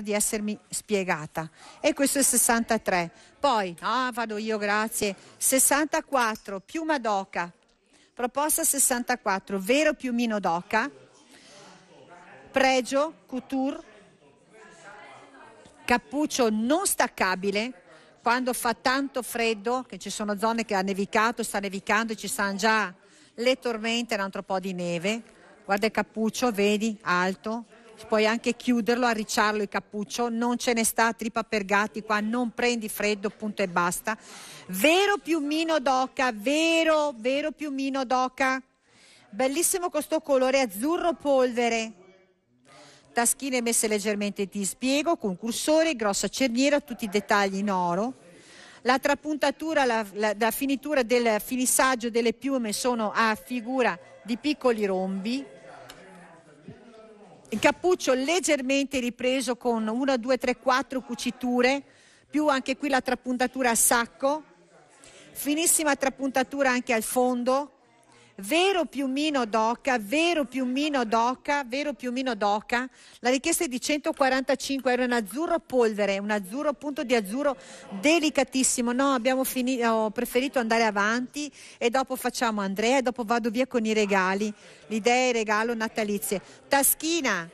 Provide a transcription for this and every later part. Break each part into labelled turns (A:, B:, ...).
A: di essermi spiegata e questo è 63 poi ah vado io grazie 64 più Madoka proposta 64 vero piumino d'oca pregio couture cappuccio non staccabile quando fa tanto freddo che ci sono zone che ha nevicato sta nevicando ci stanno già le tormente un altro po' di neve guarda il cappuccio vedi alto puoi anche chiuderlo, arricciarlo il cappuccio, non ce ne sta tripa per gatti qua, non prendi freddo, punto e basta. Vero piumino d'oca, vero, vero piumino d'oca. Bellissimo questo colore azzurro polvere. Taschine messe leggermente di spiego, con cursore, grossa cerniera, tutti i dettagli in oro. La trapuntatura, la, la, la finitura del finissaggio delle piume sono a figura di piccoli rombi il Cappuccio leggermente ripreso con 1, 2, 3, 4 cuciture, più anche qui la trappuntatura a sacco, finissima trappuntatura anche al fondo, vero piumino d'oca, vero piumino d'oca, vero piumino d'oca. La richiesta è di 145 euro, un azzurro polvere, un azzurro appunto di azzurro delicatissimo. No, abbiamo finito, ho preferito andare avanti e dopo facciamo Andrea e dopo vado via con i regali. L'idea è regalo natalizie. Taschina,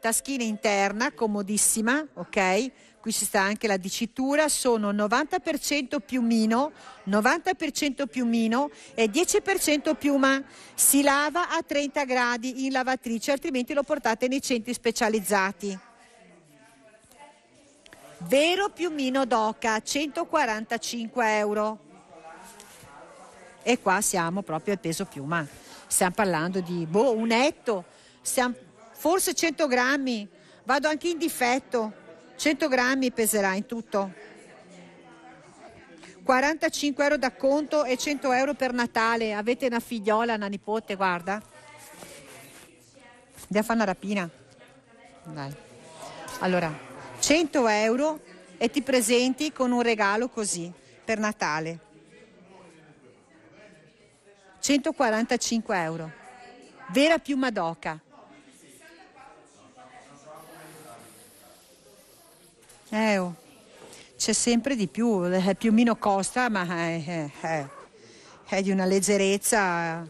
A: taschina interna, comodissima, ok? qui ci sta anche la dicitura, sono 90% piumino, 90% piumino e 10% piuma. Si lava a 30 gradi in lavatrice, altrimenti lo portate nei centri specializzati. Vero piumino d'oca, 145 euro. E qua siamo proprio al peso piuma. Stiamo parlando di boh, un etto, stiamo, forse 100 grammi. Vado anche in difetto. 100 grammi peserà in tutto. 45 euro da conto e 100 euro per Natale. Avete una figliola, una nipote, guarda. Andiamo a fare una rapina. Dai. Allora, 100 euro e ti presenti con un regalo così per Natale. 145 euro. Vera più Madoka. Eh, oh. C'è sempre di più, eh, più o meno costa, ma è, eh, è, eh, è di una leggerezza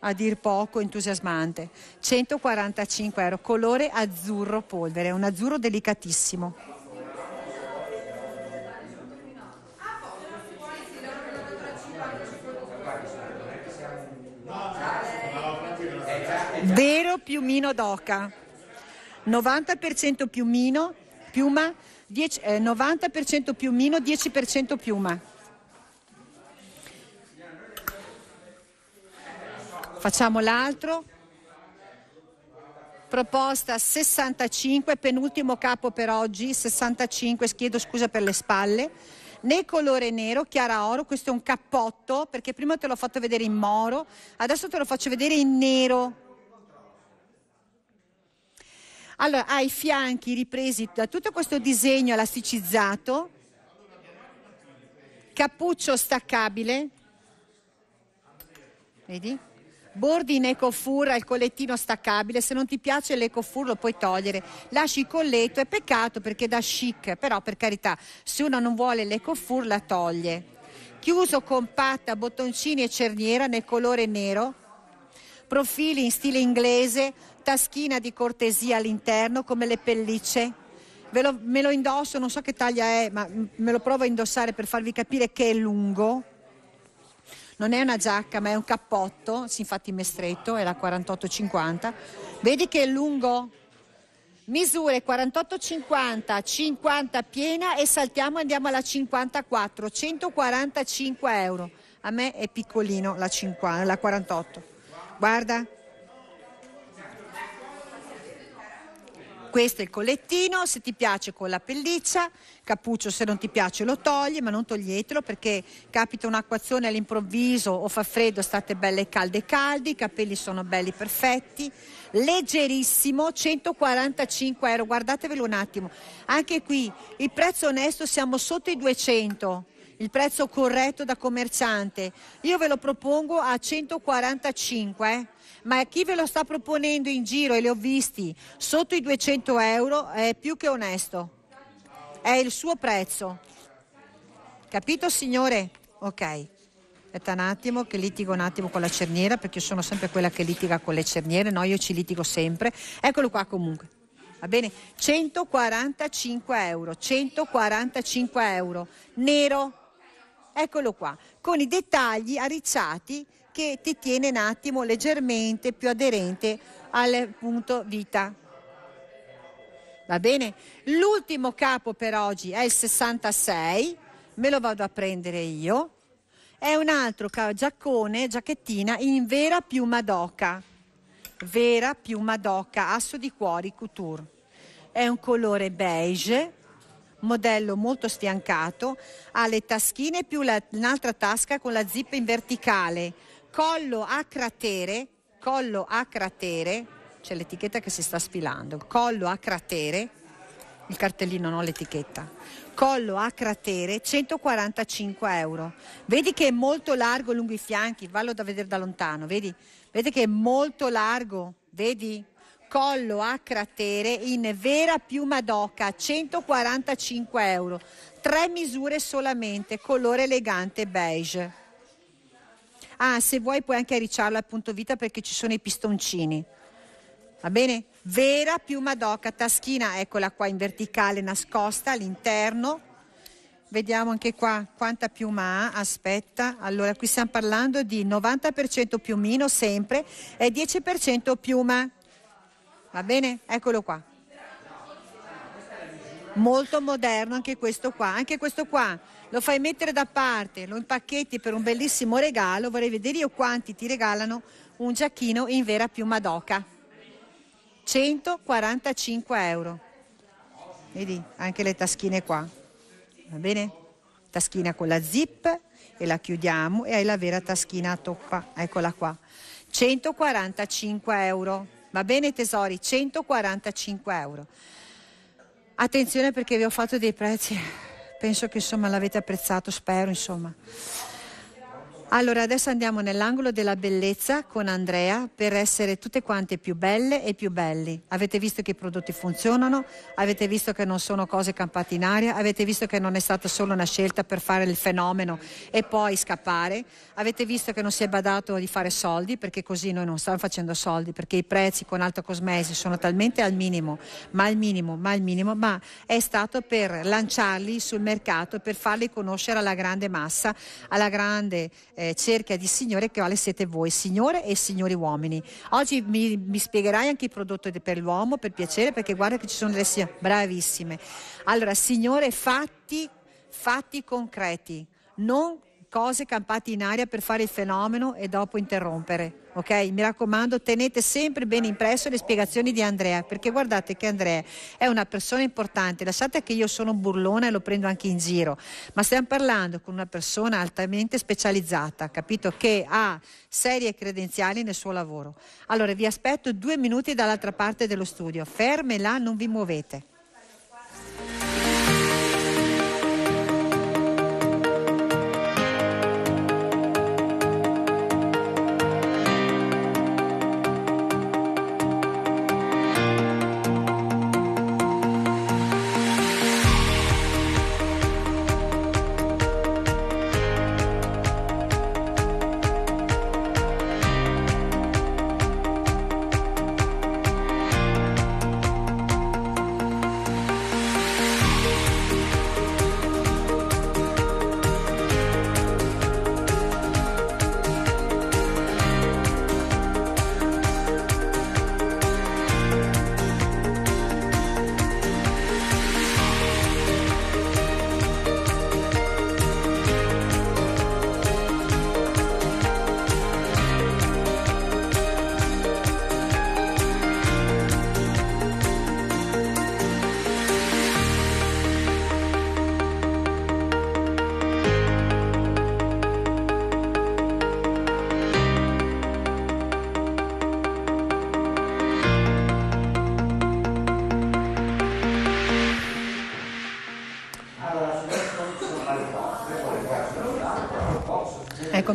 A: a dir poco entusiasmante. 145 euro, colore azzurro polvere, un azzurro delicatissimo. Vero piumino d'oca, 90% piumino, piuma, 10, eh, 90% piumino, 10% piuma. Facciamo l'altro. Proposta 65, penultimo capo per oggi, 65, chiedo scusa per le spalle Nel colore nero, chiara oro, questo è un cappotto perché prima te l'ho fatto vedere in moro, adesso te lo faccio vedere in nero. Allora, ha i fianchi ripresi da tutto questo disegno elasticizzato, cappuccio staccabile, vedi? Bordi in ecofur al collettino staccabile, se non ti piace l'ecofur lo puoi togliere, lasci il colletto, è peccato perché da chic, però per carità, se uno non vuole l'ecofur la toglie. Chiuso compatta, bottoncini e cerniera nel colore nero, profili in stile inglese, taschina di cortesia all'interno come le pellicce. Lo, me lo indosso, non so che taglia è, ma me lo provo a indossare per farvi capire che è lungo. Non è una giacca, ma è un cappotto, si infatti mi è stretto, è la 48-50. Vedi che è lungo? Misure 48-50, 50 piena e saltiamo andiamo alla 54, 145 euro. A me è piccolino la, 50, la 48. Guarda. Questo è il collettino, se ti piace con la pelliccia, cappuccio se non ti piace lo togli, ma non toglietelo perché capita un'acquazione all'improvviso o fa freddo, state belle calde e caldi, i capelli sono belli perfetti, leggerissimo, 145 euro, guardatevelo un attimo, anche qui il prezzo onesto siamo sotto i 200 il prezzo corretto da commerciante. Io ve lo propongo a 145, eh? ma chi ve lo sta proponendo in giro e li ho visti sotto i 200 euro è più che onesto. È il suo prezzo. Capito signore? Ok. Aspetta un attimo che litigo un attimo con la cerniera perché io sono sempre quella che litiga con le cerniere, no io ci litigo sempre. Eccolo qua comunque. Va bene? 145 euro, 145 euro, nero, Eccolo qua, con i dettagli arricciati che ti tiene un attimo leggermente più aderente al punto vita. Va bene? L'ultimo capo per oggi è il 66, me lo vado a prendere io. È un altro giaccone, giacchettina in vera piuma d'oca. Vera piuma d'oca, asso di cuori couture. È un colore beige modello molto sfiancato, ha le taschine più la, un'altra tasca con la zip in verticale, collo a cratere, collo a cratere, c'è l'etichetta che si sta sfilando, collo a cratere, il cartellino non l'etichetta, collo a cratere 145 euro. Vedi che è molto largo lungo i fianchi, vallo da vedere da lontano, vedi? Vedi che è molto largo, vedi? collo a cratere in vera piuma d'oca, 145 euro. Tre misure solamente, colore elegante beige. Ah, se vuoi puoi anche arricciarlo al punto vita perché ci sono i pistoncini. Va bene? Vera piuma d'oca, taschina, eccola qua in verticale, nascosta all'interno. Vediamo anche qua quanta piuma ha, aspetta. Allora, qui stiamo parlando di 90% piumino sempre e 10% piuma Va bene? Eccolo qua. Molto moderno anche questo qua, anche questo qua lo fai mettere da parte, lo impacchetti per un bellissimo regalo, vorrei vedere io quanti ti regalano un giacchino in vera piuma d'oca. 145 euro. Vedi, anche le taschine qua. Va bene? Taschina con la zip e la chiudiamo e hai la vera taschina a toppa. Eccola qua. 145 euro. Va bene tesori, 145 euro. Attenzione perché vi ho fatto dei prezzi, penso che insomma l'avete apprezzato, spero insomma. Allora, adesso andiamo nell'angolo della bellezza con Andrea per essere tutte quante più belle e più belli. Avete visto che i prodotti funzionano, avete visto che non sono cose campate in aria, avete visto che non è stata solo una scelta per fare il fenomeno e poi scappare, avete visto che non si è badato di fare soldi perché così noi non stiamo facendo soldi perché i prezzi con Alto Cosmesi sono talmente al minimo, ma al minimo, ma al minimo, ma è stato per lanciarli sul mercato, per farli conoscere alla grande massa, alla grande eh, cerchia di Signore che vale siete voi, Signore e signori uomini. Oggi mi, mi spiegherai anche i prodotti per l'uomo, per piacere, perché guarda che ci sono delle signore bravissime. Allora, Signore, fatti, fatti concreti, non cose campate in aria per fare il fenomeno e dopo interrompere. Ok? Mi raccomando, tenete sempre bene impresso le spiegazioni di Andrea, perché guardate che Andrea è una persona importante. Lasciate che io sono un burlone e lo prendo anche in giro, ma stiamo parlando con una persona altamente specializzata, capito? Che ha serie credenziali nel suo lavoro. Allora, vi aspetto due minuti dall'altra parte dello studio. Ferme là, non vi muovete.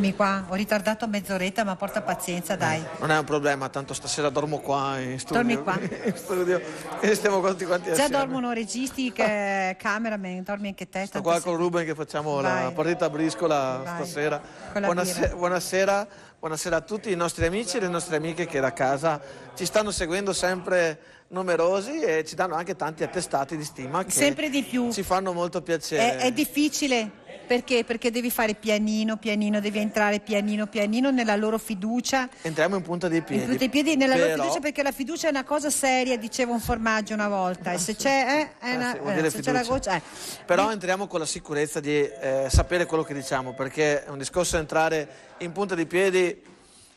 A: Eccomi qua, ho ritardato mezz'oretta ma porta pazienza dai. Eh,
B: non è un problema, tanto stasera dormo qua in studio. Dormi qua. in studio e stiamo quanti quanti Già assieme. dormono
A: registi, che, cameraman, dormi anche te. Sto qua
B: con Ruben che facciamo vai. la partita a briscola vai. stasera. Buonasera, buonasera, buonasera a tutti i nostri amici e le nostre amiche che da casa ci stanno seguendo sempre numerosi e ci danno anche tanti attestati di stima che sempre di più. ci fanno molto piacere. è, è
A: difficile perché? Perché devi fare pianino, pianino, devi entrare pianino, pianino nella loro fiducia.
B: Entriamo in punta dei piedi. In punta dei piedi, nella Però... loro fiducia
A: perché la fiducia è una cosa seria, diceva un formaggio una volta. E se c'è, eh, una, eh, se c'è la goccia... Eh.
B: Però entriamo con la sicurezza di eh, sapere quello che diciamo, perché è un discorso entrare in punta dei piedi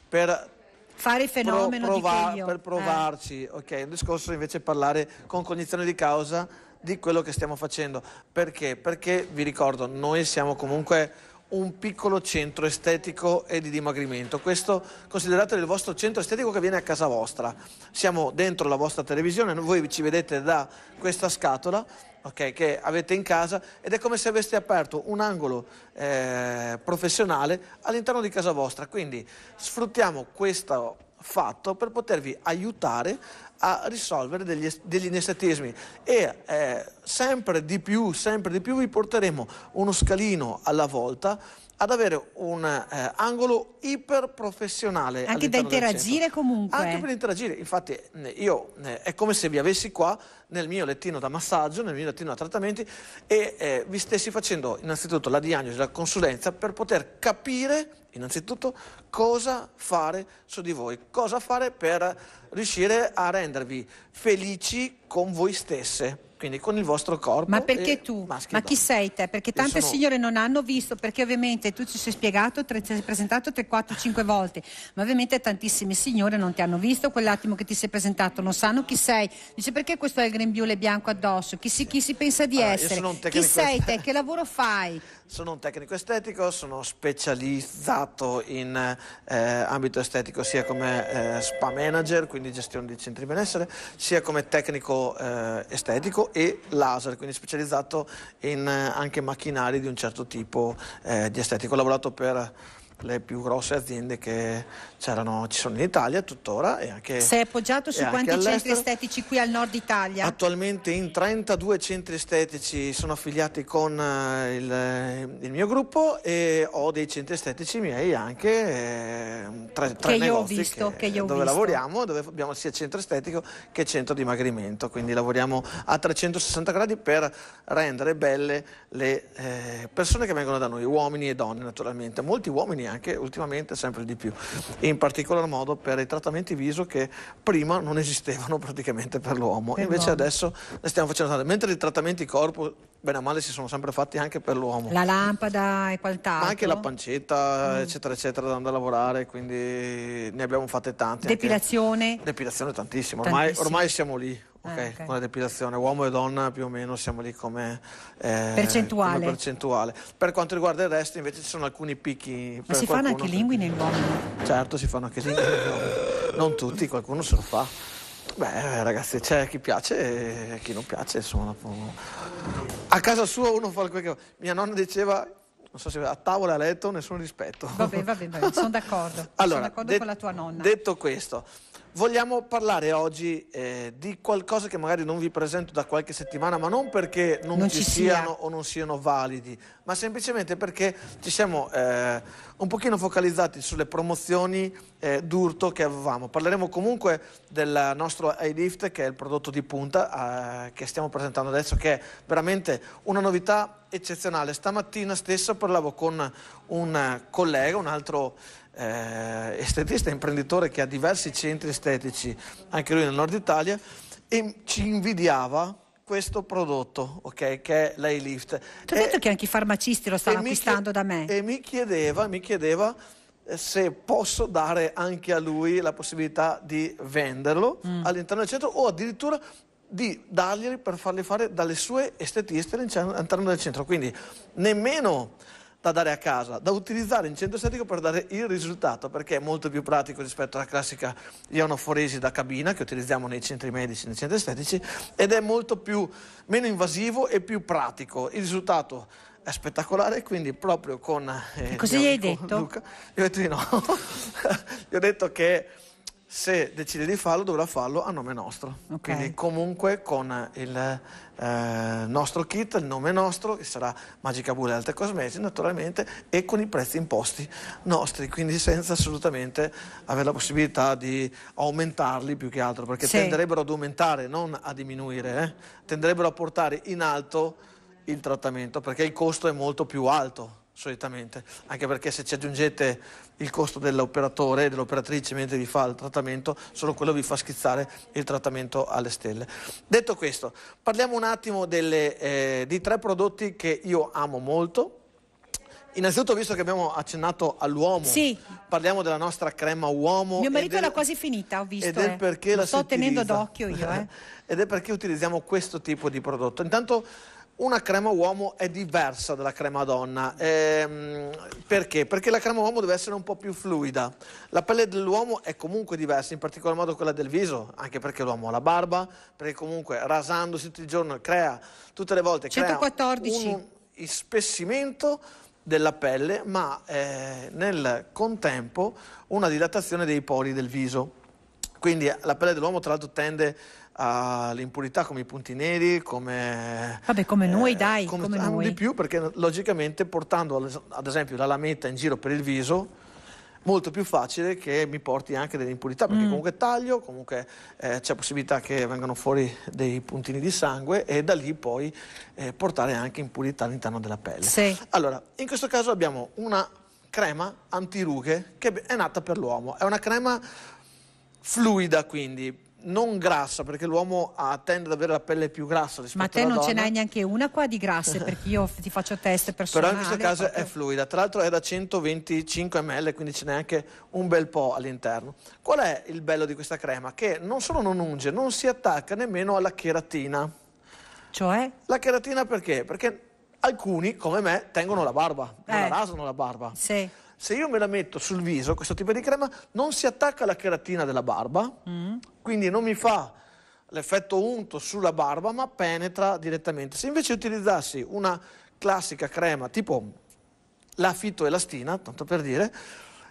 B: per fare il fenomeno Pro, prova- per eh. provarci, eh. ok, un discorso invece parlare con cognizione di causa di quello che stiamo facendo. Perché? Perché vi ricordo, noi siamo comunque un piccolo centro estetico e di dimagrimento. Questo considerate il vostro centro estetico che viene a casa vostra. Siamo dentro la vostra televisione, voi ci vedete da questa scatola okay, che avete in casa ed è come se aveste aperto un angolo eh, professionale all'interno di casa vostra. Quindi sfruttiamo questo fatto per potervi aiutare a risolvere degli, degli inestatismi e eh, sempre di più, sempre di più vi porteremo uno scalino alla volta ad avere un eh, angolo professionale Anche da interagire
A: comunque. Anche per
B: interagire, infatti io eh, è come se vi avessi qua nel mio lettino da massaggio, nel mio lettino da trattamenti e eh, vi stessi facendo innanzitutto la diagnosi, la consulenza per poter capire Innanzitutto cosa fare su di voi, cosa fare per riuscire a rendervi felici con voi stesse quindi con il vostro corpo. Ma perché tu? Ma chi sei
A: te? Perché tante sono... signore non hanno visto, perché ovviamente tu ci sei spiegato, tre, ci sei presentato 3, 4, 5 volte, ma ovviamente tantissime signore non ti hanno visto quell'attimo che ti sei presentato, non sanno chi sei. Dice perché questo è il grembiule bianco addosso? Chi si, chi si pensa di allora, essere? Chi sei te? Che lavoro fai?
B: Sono un tecnico estetico, sono specializzato in eh, ambito estetico sia come eh, spa manager, quindi gestione di centri benessere, sia come tecnico eh, estetico e laser, quindi specializzato in eh, anche macchinari di un certo tipo eh, di estetico. Ho lavorato per le più grosse aziende che c'erano, ci sono in Italia tuttora e anche Si appoggiato su quanti centri
A: estetici qui al nord Italia?
B: Attualmente in 32 centri estetici sono affiliati con eh, il, eh, il mio gruppo e ho dei centri estetici miei anche, eh, tre, tre che io ho visto, che, che io ho dove visto. lavoriamo, dove abbiamo sia centro estetico che centro dimagrimento, quindi lavoriamo a 360 gradi per rendere belle le eh, persone che vengono da noi, uomini e donne naturalmente, molti uomini anche ultimamente sempre di più in particolar modo per i trattamenti viso che prima non esistevano praticamente per l'uomo, invece adesso ne stiamo facendo tanto, mentre i trattamenti corpo bene o male si sono sempre fatti anche per l'uomo. La
A: lampada e quant'altro. Ma anche la
B: pancetta, mm. eccetera, eccetera, da andare a lavorare, quindi ne abbiamo fatte tante.
A: Depilazione?
B: Anche. Depilazione tantissimo, ormai, ormai siamo lì okay? Ah, okay. con la depilazione, uomo e donna più o meno siamo lì come, eh, percentuale. come percentuale. Per quanto riguarda il resto invece ci sono alcuni picchi. Ma si qualcuno. fanno anche lingui negli uomini? Certo, si fanno anche lingui negli uomini. Non tutti, qualcuno se lo fa. Beh, ragazzi, c'è chi piace e chi non piace, insomma. A casa sua uno fa quel che Mia nonna diceva non so se a tavola a letto nessun rispetto. Vabbè,
A: vabbè, vabbè sono d'accordo.
B: allora, sono d'accordo con la tua nonna. Detto questo, Vogliamo parlare oggi eh, di qualcosa che magari non vi presento da qualche settimana, ma non perché non, non ci, siano sia. o non siano validi, ma semplicemente perché ci siamo eh, un pochino focalizzati sulle promozioni eh, d'urto che avevamo. Parleremo comunque del nostro iLift, che è il prodotto di punta eh, che stiamo presentando adesso, che è veramente una novità eccezionale. Stamattina stesso parlavo con un eh, collega, un altro eh, estetista e imprenditore che ha diversi centri estetici, anche lui nel nord Italia, e ci invidiava questo prodotto, okay, che è l'Ailift. Ti ho detto che anche i farmacisti lo stanno acquistando chied- da me. E mi chiedeva, mi chiedeva eh, se posso dare anche a lui la possibilità di venderlo mm. all'interno del centro o addirittura di darglieli per farli fare dalle sue estetiste all'interno del centro. Quindi nemmeno da dare a casa, da utilizzare in centro estetico per dare il risultato, perché è molto più pratico rispetto alla classica ionoforesi da cabina che utilizziamo nei centri medici, nei centri estetici, ed è molto più, meno invasivo e più pratico. Il risultato è spettacolare, quindi proprio con... Eh, Cosa gli hai detto? Luca, gli ho detto di no, gli ho detto che se decide di farlo dovrà farlo a nome nostro. Okay. Quindi comunque con il eh, nostro kit, il nome nostro, che sarà Magica Bull Alte Cosmesi naturalmente, e con i prezzi imposti nostri, quindi senza assolutamente avere la possibilità di aumentarli più che altro, perché sì. tenderebbero ad aumentare, non a diminuire, eh? tenderebbero a portare in alto il trattamento, perché il costo è molto più alto solitamente, anche perché se ci aggiungete il costo dell'operatore e dell'operatrice mentre vi fa il trattamento, solo quello vi fa schizzare il trattamento alle stelle. Detto questo, parliamo un attimo delle, eh, di tre prodotti che io amo molto. Innanzitutto, visto che abbiamo accennato all'uomo, sì. parliamo della nostra crema uomo. Mio marito del, era quasi
A: finita, ho visto. Ed eh. è perché Lo la sto tenendo d'occhio io. Eh.
B: ed è perché utilizziamo questo tipo di prodotto. Intanto una crema uomo è diversa dalla crema donna. Ehm, perché? Perché la crema uomo deve essere un po' più fluida. La pelle dell'uomo è comunque diversa, in particolar modo quella del viso, anche perché l'uomo ha la barba, perché comunque rasandosi tutto il giorno crea, tutte le volte 114. crea un ispessimento della pelle, ma eh, nel contempo una dilatazione dei poli del viso. Quindi la pelle dell'uomo tra l'altro tende all'impurità come i punti neri, come...
A: Vabbè, come eh, noi, eh, dai, come, come ah, noi. di
B: più, perché logicamente portando ad esempio la lametta in giro per il viso, molto più facile che mi porti anche delle impurità, perché mm. comunque taglio, comunque eh, c'è possibilità che vengano fuori dei puntini di sangue e da lì poi eh, portare anche impurità all'interno della pelle. Sì. Allora, in questo caso abbiamo una crema antirughe che è nata per l'uomo, è una crema fluida quindi, non grassa, perché l'uomo ah, tende ad avere la pelle più grassa rispetto alla donna. Ma te non ce n'hai
A: neanche una qua di grasse, perché io ti faccio test personale. Però in questo caso proprio... è
B: fluida, tra l'altro è da 125 ml, quindi ce n'è anche un bel po' all'interno. Qual è il bello di questa crema? Che non solo non unge, non si attacca nemmeno alla cheratina. Cioè? La cheratina perché? Perché alcuni, come me, tengono la barba, eh. la rasano la barba. Sì se io me la metto sul viso, questo tipo di crema, non si attacca alla cheratina della barba, mm. quindi non mi fa l'effetto unto sulla barba, ma penetra direttamente. Se invece utilizzassi una classica crema tipo la fitoelastina, tanto per dire,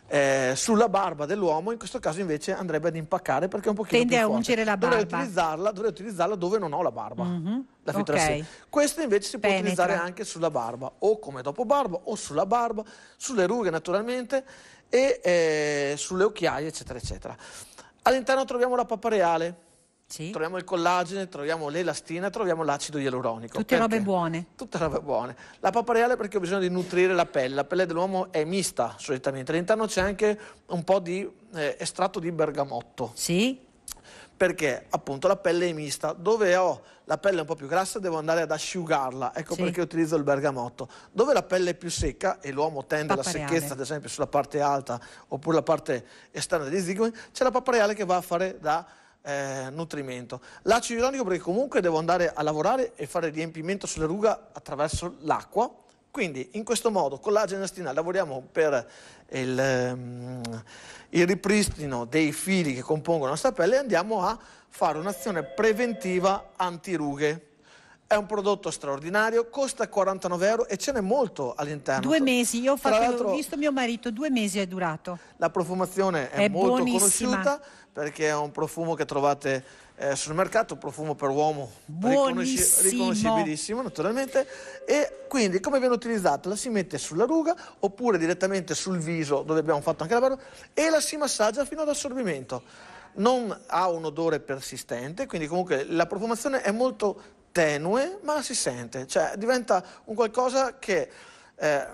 B: eh, sulla barba dell'uomo, in questo caso invece andrebbe ad impaccare perché è un pochino Tende più forte. a ungere la barba. Dovrei utilizzarla, dovrei utilizzarla dove non ho la barba, mm-hmm. la fitra okay. Questa invece si può utilizzare anche sulla barba, o come dopo barba, o sulla barba, sulle rughe naturalmente e eh, sulle occhiaie, eccetera, eccetera. All'interno troviamo la pappa reale, sì. Troviamo il collagene, troviamo l'elastina, troviamo l'acido ialuronico. Tutte perché? robe buone. Tutte robe buone. La pappa reale perché ho bisogno di nutrire la pelle. La pelle dell'uomo è mista solitamente. All'interno c'è anche un po' di eh, estratto di bergamotto. Sì perché appunto la pelle è mista. Dove ho la pelle un po' più grassa devo andare ad asciugarla, ecco sì. perché utilizzo il bergamotto. Dove la pelle è più secca e l'uomo tende alla secchezza, ad esempio sulla parte alta oppure la parte esterna degli zigomati, c'è la pappa reale che va a fare da eh, nutrimento. L'acido ionico perché comunque devo andare a lavorare e fare riempimento sulle ruga attraverso l'acqua, quindi in questo modo con la genestina lavoriamo per il, um, il ripristino dei fili che compongono la nostra pelle e andiamo a fare un'azione preventiva antirughe. È un prodotto straordinario, costa 49 euro e ce n'è molto all'interno. Due mesi, io ho fatto, visto
A: mio marito, due mesi è durato.
B: La profumazione è, è molto buonissima. conosciuta perché è un profumo che trovate eh, sul mercato, profumo per uomo riconosci- riconoscibilissimo naturalmente. E quindi come viene utilizzata? La si mette sulla ruga oppure direttamente sul viso dove abbiamo fatto anche la barba e la si massaggia fino all'assorbimento non ha un odore persistente, quindi comunque la profumazione è molto tenue, ma si sente, cioè diventa un qualcosa che eh,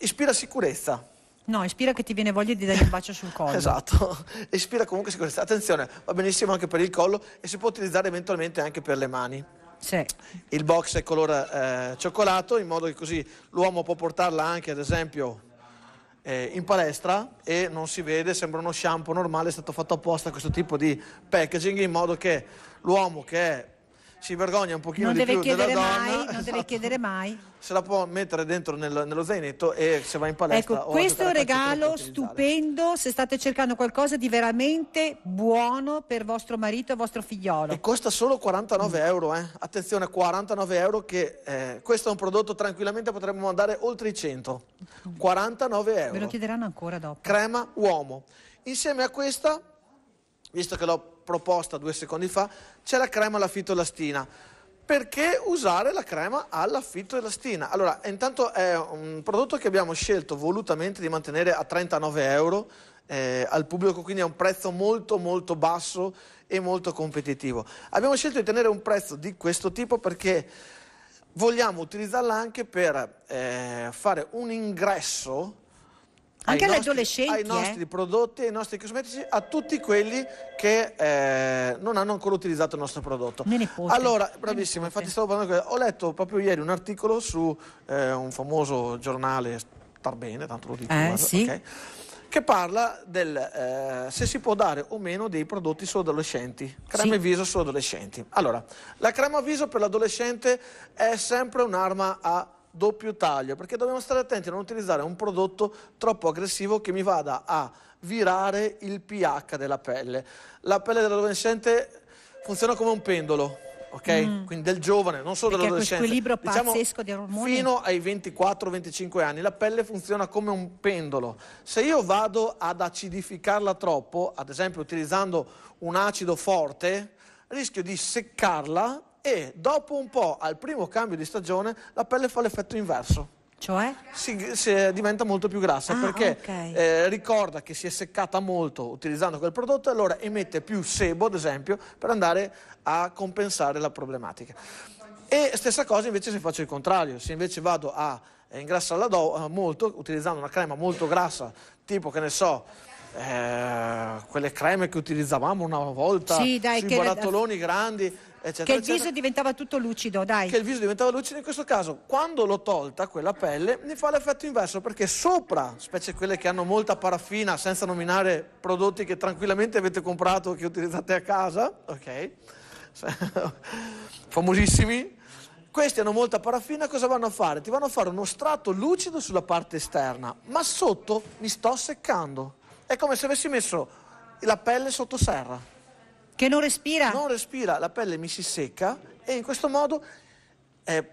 B: ispira sicurezza. No, ispira che ti viene voglia di dare un bacio sul collo. esatto, ispira comunque sicurezza. Attenzione, va benissimo anche per il collo e si può utilizzare eventualmente anche per le mani. Sì. Il box è colore eh, cioccolato, in modo che così l'uomo può portarla anche, ad esempio, eh, in palestra e non si vede, sembra uno shampoo normale, è stato fatto apposta questo tipo di packaging in modo che l'uomo che è si vergogna un pochino non di più della donna. Mai,
A: non esatto. deve chiedere mai.
B: Se la può mettere dentro nel, nello zainetto e se va in palestra. Ecco, questo è
A: un regalo stupendo se state cercando qualcosa di veramente buono per
B: vostro marito e vostro figliolo. E costa solo 49 mm. euro, eh. Attenzione, 49 euro che eh, questo è un prodotto tranquillamente potremmo andare oltre i 100. 49 euro. Ve lo chiederanno ancora dopo. Crema uomo. Insieme a questa, visto che l'ho proposta due secondi fa, c'è la crema alla fitoelastina. Perché usare la crema alla fitoelastina? Allora, intanto è un prodotto che abbiamo scelto volutamente di mantenere a 39 euro eh, al pubblico, quindi è un prezzo molto molto basso e molto competitivo. Abbiamo scelto di tenere un prezzo di questo tipo perché vogliamo utilizzarla anche per eh, fare un ingresso
A: anche agli adolescenti. Ai eh? nostri
B: eh? prodotti, ai nostri cosmetici, a tutti quelli che eh, non hanno ancora utilizzato il nostro prodotto. Allora, bravissima, infatti stavo parlando. di Ho letto proprio ieri un articolo su eh, un famoso giornale, star bene, tanto lo dico. Eh, sì. Okay, che parla del eh, se si può dare o meno dei prodotti solo adolescenti, creme sì. viso solo adolescenti. Allora, la crema viso per l'adolescente è sempre un'arma a doppio taglio, perché dobbiamo stare attenti a non utilizzare un prodotto troppo aggressivo che mi vada a virare il pH della pelle. La pelle dell'adolescente funziona come un pendolo, ok? Mm. Quindi del giovane, non solo dell'adolescente. equilibrio diciamo, pazzesco
A: di ormoni. Fino
B: ai 24-25 anni la pelle funziona come un pendolo. Se io vado ad acidificarla troppo, ad esempio utilizzando un acido forte, rischio di seccarla e dopo un po', al primo cambio di stagione, la pelle fa l'effetto inverso. Cioè? Si, si, eh, diventa molto più grassa ah, perché okay. eh, ricorda che si è seccata molto utilizzando quel prodotto e allora emette più sebo, ad esempio, per andare a compensare la problematica. E stessa cosa invece se faccio il contrario, se invece vado a eh, ingrassarla do, eh, molto utilizzando una crema molto grassa, tipo che ne so, eh, quelle creme che utilizzavamo una volta, sì, dai, sui barattoloni grandi eccetera, che il viso diventava tutto lucido, dai. Che il viso diventava lucido, in questo caso quando l'ho tolta, quella pelle, mi fa l'effetto inverso perché sopra, specie quelle che hanno molta paraffina, senza nominare prodotti che tranquillamente avete comprato, che utilizzate a casa, ok? Famosissimi. Questi hanno molta paraffina, cosa vanno a fare? Ti vanno a fare uno strato lucido sulla parte esterna, ma sotto mi sto seccando. È come se avessi messo la pelle sotto serra. Che non respira? Non respira, la pelle mi si secca e in questo modo eh,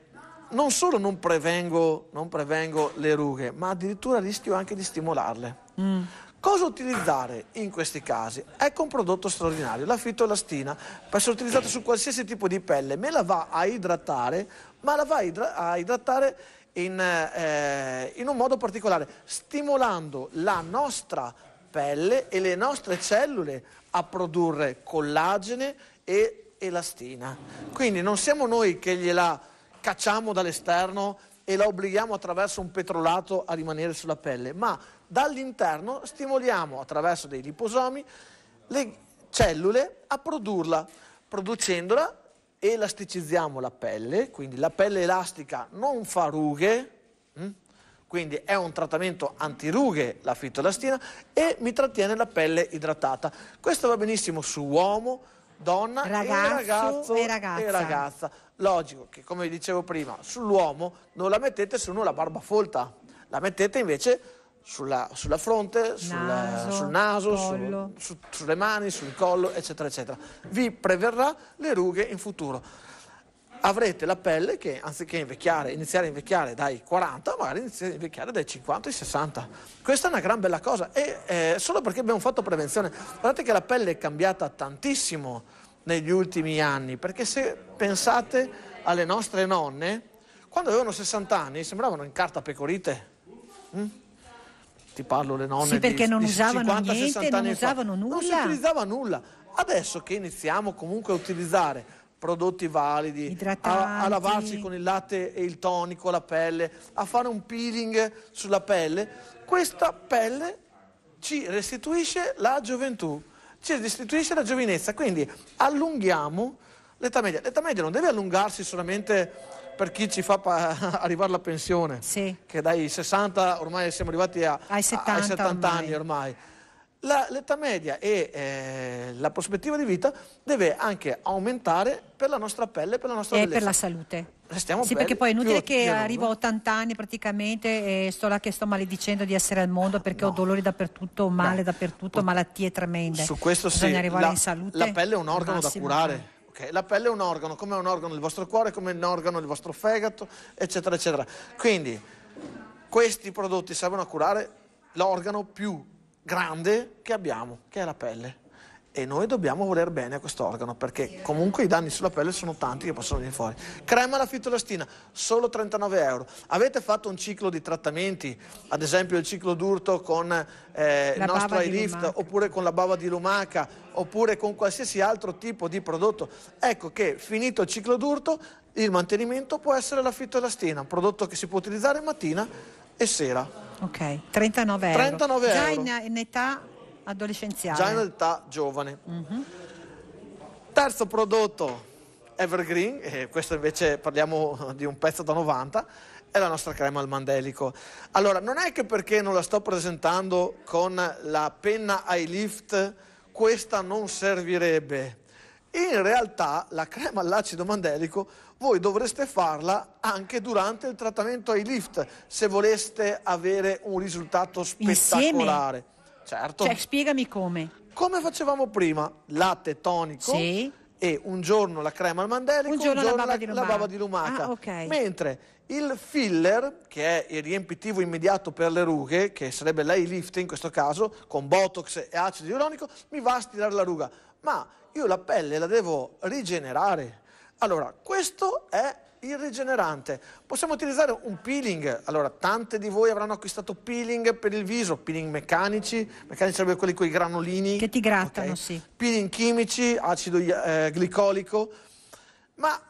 B: non solo non prevengo, non prevengo, le rughe, ma addirittura rischio anche di stimolarle. Mm. Cosa utilizzare in questi casi? Ecco un prodotto straordinario, la fitoelastina, può essere utilizzato su qualsiasi tipo di pelle, me la va a idratare, ma la va a, a idratare in, eh, in un modo particolare, stimolando la nostra pelle e le nostre cellule a produrre collagene e elastina. Quindi non siamo noi che gliela cacciamo dall'esterno e la obblighiamo attraverso un petrolato a rimanere sulla pelle, ma dall'interno stimoliamo attraverso dei liposomi le cellule a produrla. Producendola elasticizziamo la pelle, quindi la pelle elastica non fa rughe, quindi è un trattamento antirughe la fitoelastina e mi trattiene la pelle idratata. Questo va benissimo su uomo, donna ragazzo e, ragazzo e ragazza. E ragazza. Logico che, come dicevo prima, sull'uomo non la mettete su una barba folta, la mettete invece sulla, sulla fronte, sulla, naso, sul naso, su, su, sulle mani, sul collo, eccetera, eccetera. Vi preverrà le rughe in futuro avrete la pelle che anziché invecchiare, iniziare a invecchiare dai 40, magari iniziare a invecchiare dai 50 ai 60. Questa è una gran bella cosa e eh, solo perché abbiamo fatto prevenzione. Guardate che la pelle è cambiata tantissimo negli ultimi anni, perché se pensate alle nostre nonne, quando avevano 60 anni sembravano in carta pecorite. Mm? Ti parlo le nonne sì, perché di, non di usavano 50, niente, non usavano fa. nulla. Non si utilizzava nulla. Adesso che iniziamo comunque a utilizzare prodotti validi, a, a, lavarsi con il latte e il tonico la pelle, a fare un peeling sulla pelle, questa pelle ci restituisce la gioventù, ci restituisce la giovinezza, quindi allunghiamo l'età media. L'età media non deve allungarsi solamente per chi ci fa arrivare la pensione, sì. che dai 60 ormai siamo arrivati a, ai 70, ai 70 ormai. anni ormai l'età media e eh, la prospettiva di vita deve anche aumentare per la nostra pelle, per la nostra e E per la salute. Restiamo sì, belli, perché poi è inutile che arrivo a
A: 80 anni praticamente e sto là che sto maledicendo di essere al mondo perché no. ho dolori dappertutto, male Beh, dappertutto, malattie tremende. Su questo Bisogna sì, arrivare la, in salute. La pelle è un organo da curare.
B: La pelle è un organo, come è un organo il vostro cuore, come è un organo il vostro fegato, eccetera, eccetera. Quindi questi prodotti servono a curare l'organo più grande che abbiamo, che è la pelle. E noi dobbiamo voler bene a quest'organo, perché comunque i danni sulla pelle sono tanti che possono venire fuori. Crema alla fitolastina, solo 39 euro. Avete fatto un ciclo di trattamenti, ad esempio il ciclo d'urto con eh, il nostro iLift, oppure con la bava di lumaca, oppure con qualsiasi altro tipo di prodotto. Ecco che finito il ciclo d'urto, il mantenimento può essere la fitoelastina, un prodotto che si può utilizzare mattina e sera.
A: Ok, 39 euro. 39 euro. Già in, in, età adolescenziale. Già in
B: età giovane. Mm-hmm. Terzo prodotto evergreen, e questo invece parliamo di un pezzo da 90, è la nostra crema al mandelico. Allora, non è che perché non la sto presentando con la penna lift, questa non servirebbe. In realtà la crema all'acido mandelico voi dovreste farla anche durante il trattamento ai lift se voleste avere un risultato spettacolare. Insieme? Certo. Cioè, spiegami come. Come facevamo prima, latte tonico sì. e un giorno la crema al mandelico, un giorno, un giorno la, bava la, la, bava di lumaca. Ah, okay. Mentre il filler, che è il riempitivo immediato per le rughe, che sarebbe l'eye lift in questo caso, con botox e acido ionico, mi va a stirare la ruga ma io la pelle la devo rigenerare. Allora, questo è il rigenerante. Possiamo utilizzare un peeling. Allora, tante di voi avranno acquistato peeling per il viso, peeling meccanici, meccanici sarebbero quelli con i granolini. Che ti grattano, okay. sì. Peeling chimici, acido eh, glicolico. Ma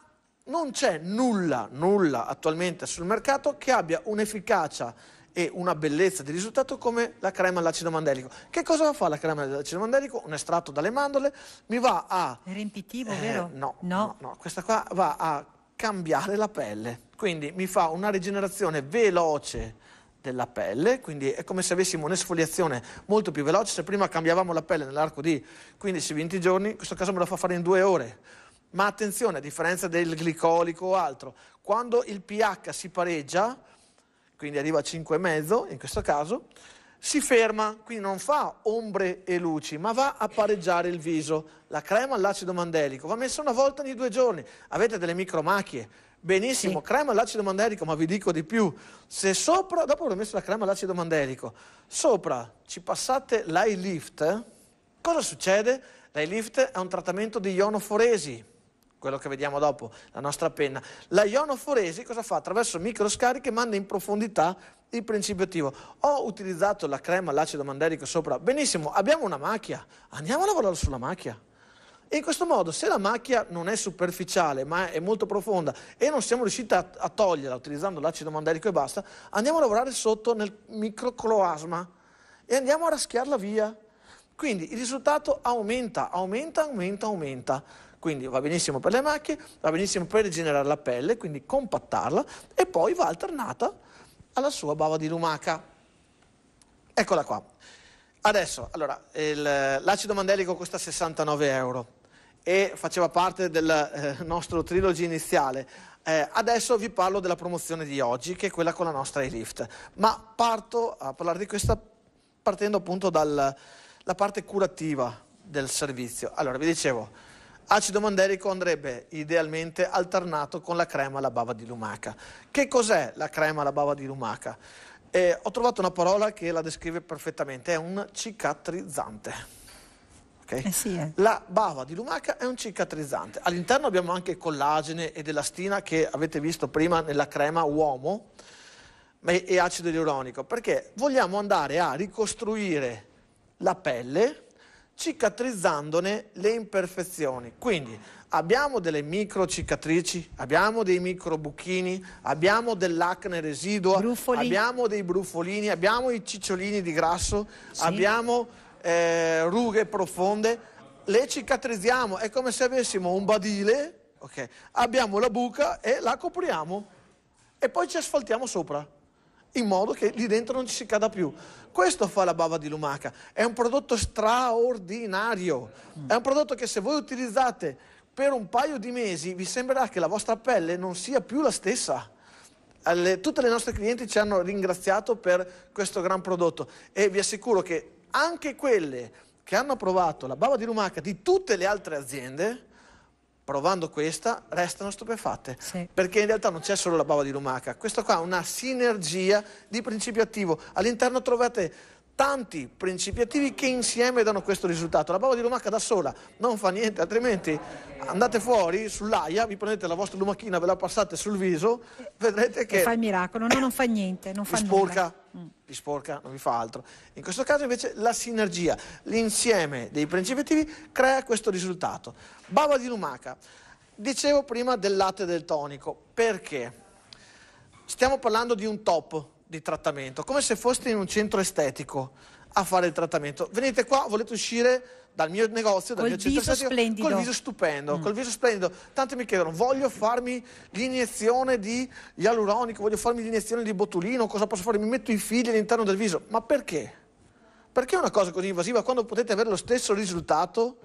B: non c'è nulla, nulla attualmente sul mercato che abbia un'efficacia e una bellezza di risultato come la crema all'acido mandelico. Che cosa fa la crema all'acido mandelico? Un estratto dalle mandorle mi va a... È Riempitivo, eh, vero? No, no. no, no, questa qua va a cambiare la pelle, quindi mi fa una rigenerazione veloce della pelle, quindi è come se avessimo un'esfoliazione molto più veloce, se prima cambiavamo la pelle nell'arco di 15-20 giorni, in questo caso me la fa fare in due ore. Ma attenzione, a differenza del glicolico o altro, quando il pH si pareggia, quindi arriva a 5,5 in questo caso, si ferma, quindi non fa ombre e luci, ma va a pareggiare il viso. La crema all'acido mandelico va messa una volta ogni due giorni. Avete delle micromacchie, benissimo, sì. crema all'acido mandelico, ma vi dico di più, se sopra, dopo aver messo la crema all'acido mandelico, sopra ci passate l'eye lift, cosa succede? L'eye lift è un trattamento di ionoforesi, quello che vediamo dopo, la nostra penna. La ionoforesi cosa fa? Attraverso microscariche manda in profondità il principio attivo. Ho utilizzato la crema, l'acido mandelico sopra, benissimo, abbiamo una macchia, andiamo a lavorare sulla macchia. In questo modo, se la macchia non è superficiale, ma è molto profonda e non siamo riusciti a, a toglierla utilizzando l'acido mandelico e basta, andiamo a lavorare sotto nel microcloasma e andiamo a raschiarla via. Quindi il risultato aumenta, aumenta, aumenta, aumenta quindi va benissimo per le macchie, va benissimo per rigenerare la pelle, quindi compattarla e poi va alternata alla sua bava di lumaca. Eccola qua. Adesso, allora, il, l'acido mandelico costa 69 euro e faceva parte del eh, nostro trilogio iniziale. Eh, adesso vi parlo della promozione di oggi, che è quella con la nostra iLift. Ma parto a parlare di questa partendo appunto dalla parte curativa del servizio. Allora, vi dicevo, Acido mandelico andrebbe idealmente alternato con la crema alla bava di lumaca. Che cos'è la crema alla bava di lumaca? Eh, ho trovato una parola che la descrive perfettamente, è un cicatrizzante. Okay? Eh sì, eh. La bava di lumaca è un cicatrizzante. All'interno abbiamo anche collagene ed elastina che avete visto prima nella crema uomo e acido ialuronico, perché vogliamo andare a ricostruire la pelle cicatrizzandone le imperfezioni. Quindi abbiamo delle micro cicatrici, abbiamo dei micro buchini, abbiamo dell'acne residua, Brufoli. abbiamo dei brufolini, abbiamo i cicciolini di grasso, sì. abbiamo eh, rughe profonde, le cicatrizziamo, è come se avessimo un badile, okay, abbiamo la buca e la copriamo e poi ci asfaltiamo sopra in modo che lì dentro non ci si cada più. Questo fa la bava di lumaca, è un prodotto straordinario, è un prodotto che se voi utilizzate per un paio di mesi vi sembrerà che la vostra pelle non sia più la stessa. Alle, tutte le nostre clienti ci hanno ringraziato per questo gran prodotto e vi assicuro che anche quelle che hanno provato la bava di lumaca di tutte le altre aziende provando questa, restano stupefatte. Sì. Perché in realtà non c'è solo la bava di lumaca, questa qua è una sinergia di principio attivo. All'interno trovate tanti principi attivi che insieme danno questo risultato. La bava di lumaca da sola non fa niente, altrimenti andate fuori sull'aia, vi prendete la vostra lumachina, ve la passate sul viso, vedrete che... E fa il miracolo,
A: no, non fa niente, non fa sporca.
B: Nulla vi mm. sporca, non vi fa altro. In questo caso invece la sinergia, l'insieme dei principi attivi crea questo risultato. Bava di lumaca. Dicevo prima del latte del tonico, perché? Stiamo parlando di un top di trattamento, come se foste in un centro estetico a fare il trattamento. Venite qua, volete uscire dal mio negozio, dal col mio centro viso estetico, col viso stupendo, mm. col viso splendido. Tanti mi chiedono, voglio farmi l'iniezione di ialuronico, voglio farmi l'iniezione di botulino, cosa posso fare? Mi metto i fili all'interno del viso. Ma perché? Perché una cosa così invasiva quando potete avere lo stesso risultato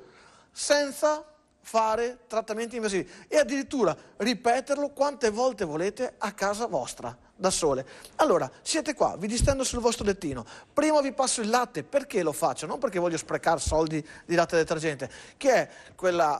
B: senza fare trattamenti invasivi e addirittura ripeterlo quante volte volete a casa vostra da sole. Allora, siete qua, vi distendo sul vostro lettino, prima vi passo il latte, perché lo faccio? Non perché voglio sprecare soldi di latte detergente, che è quella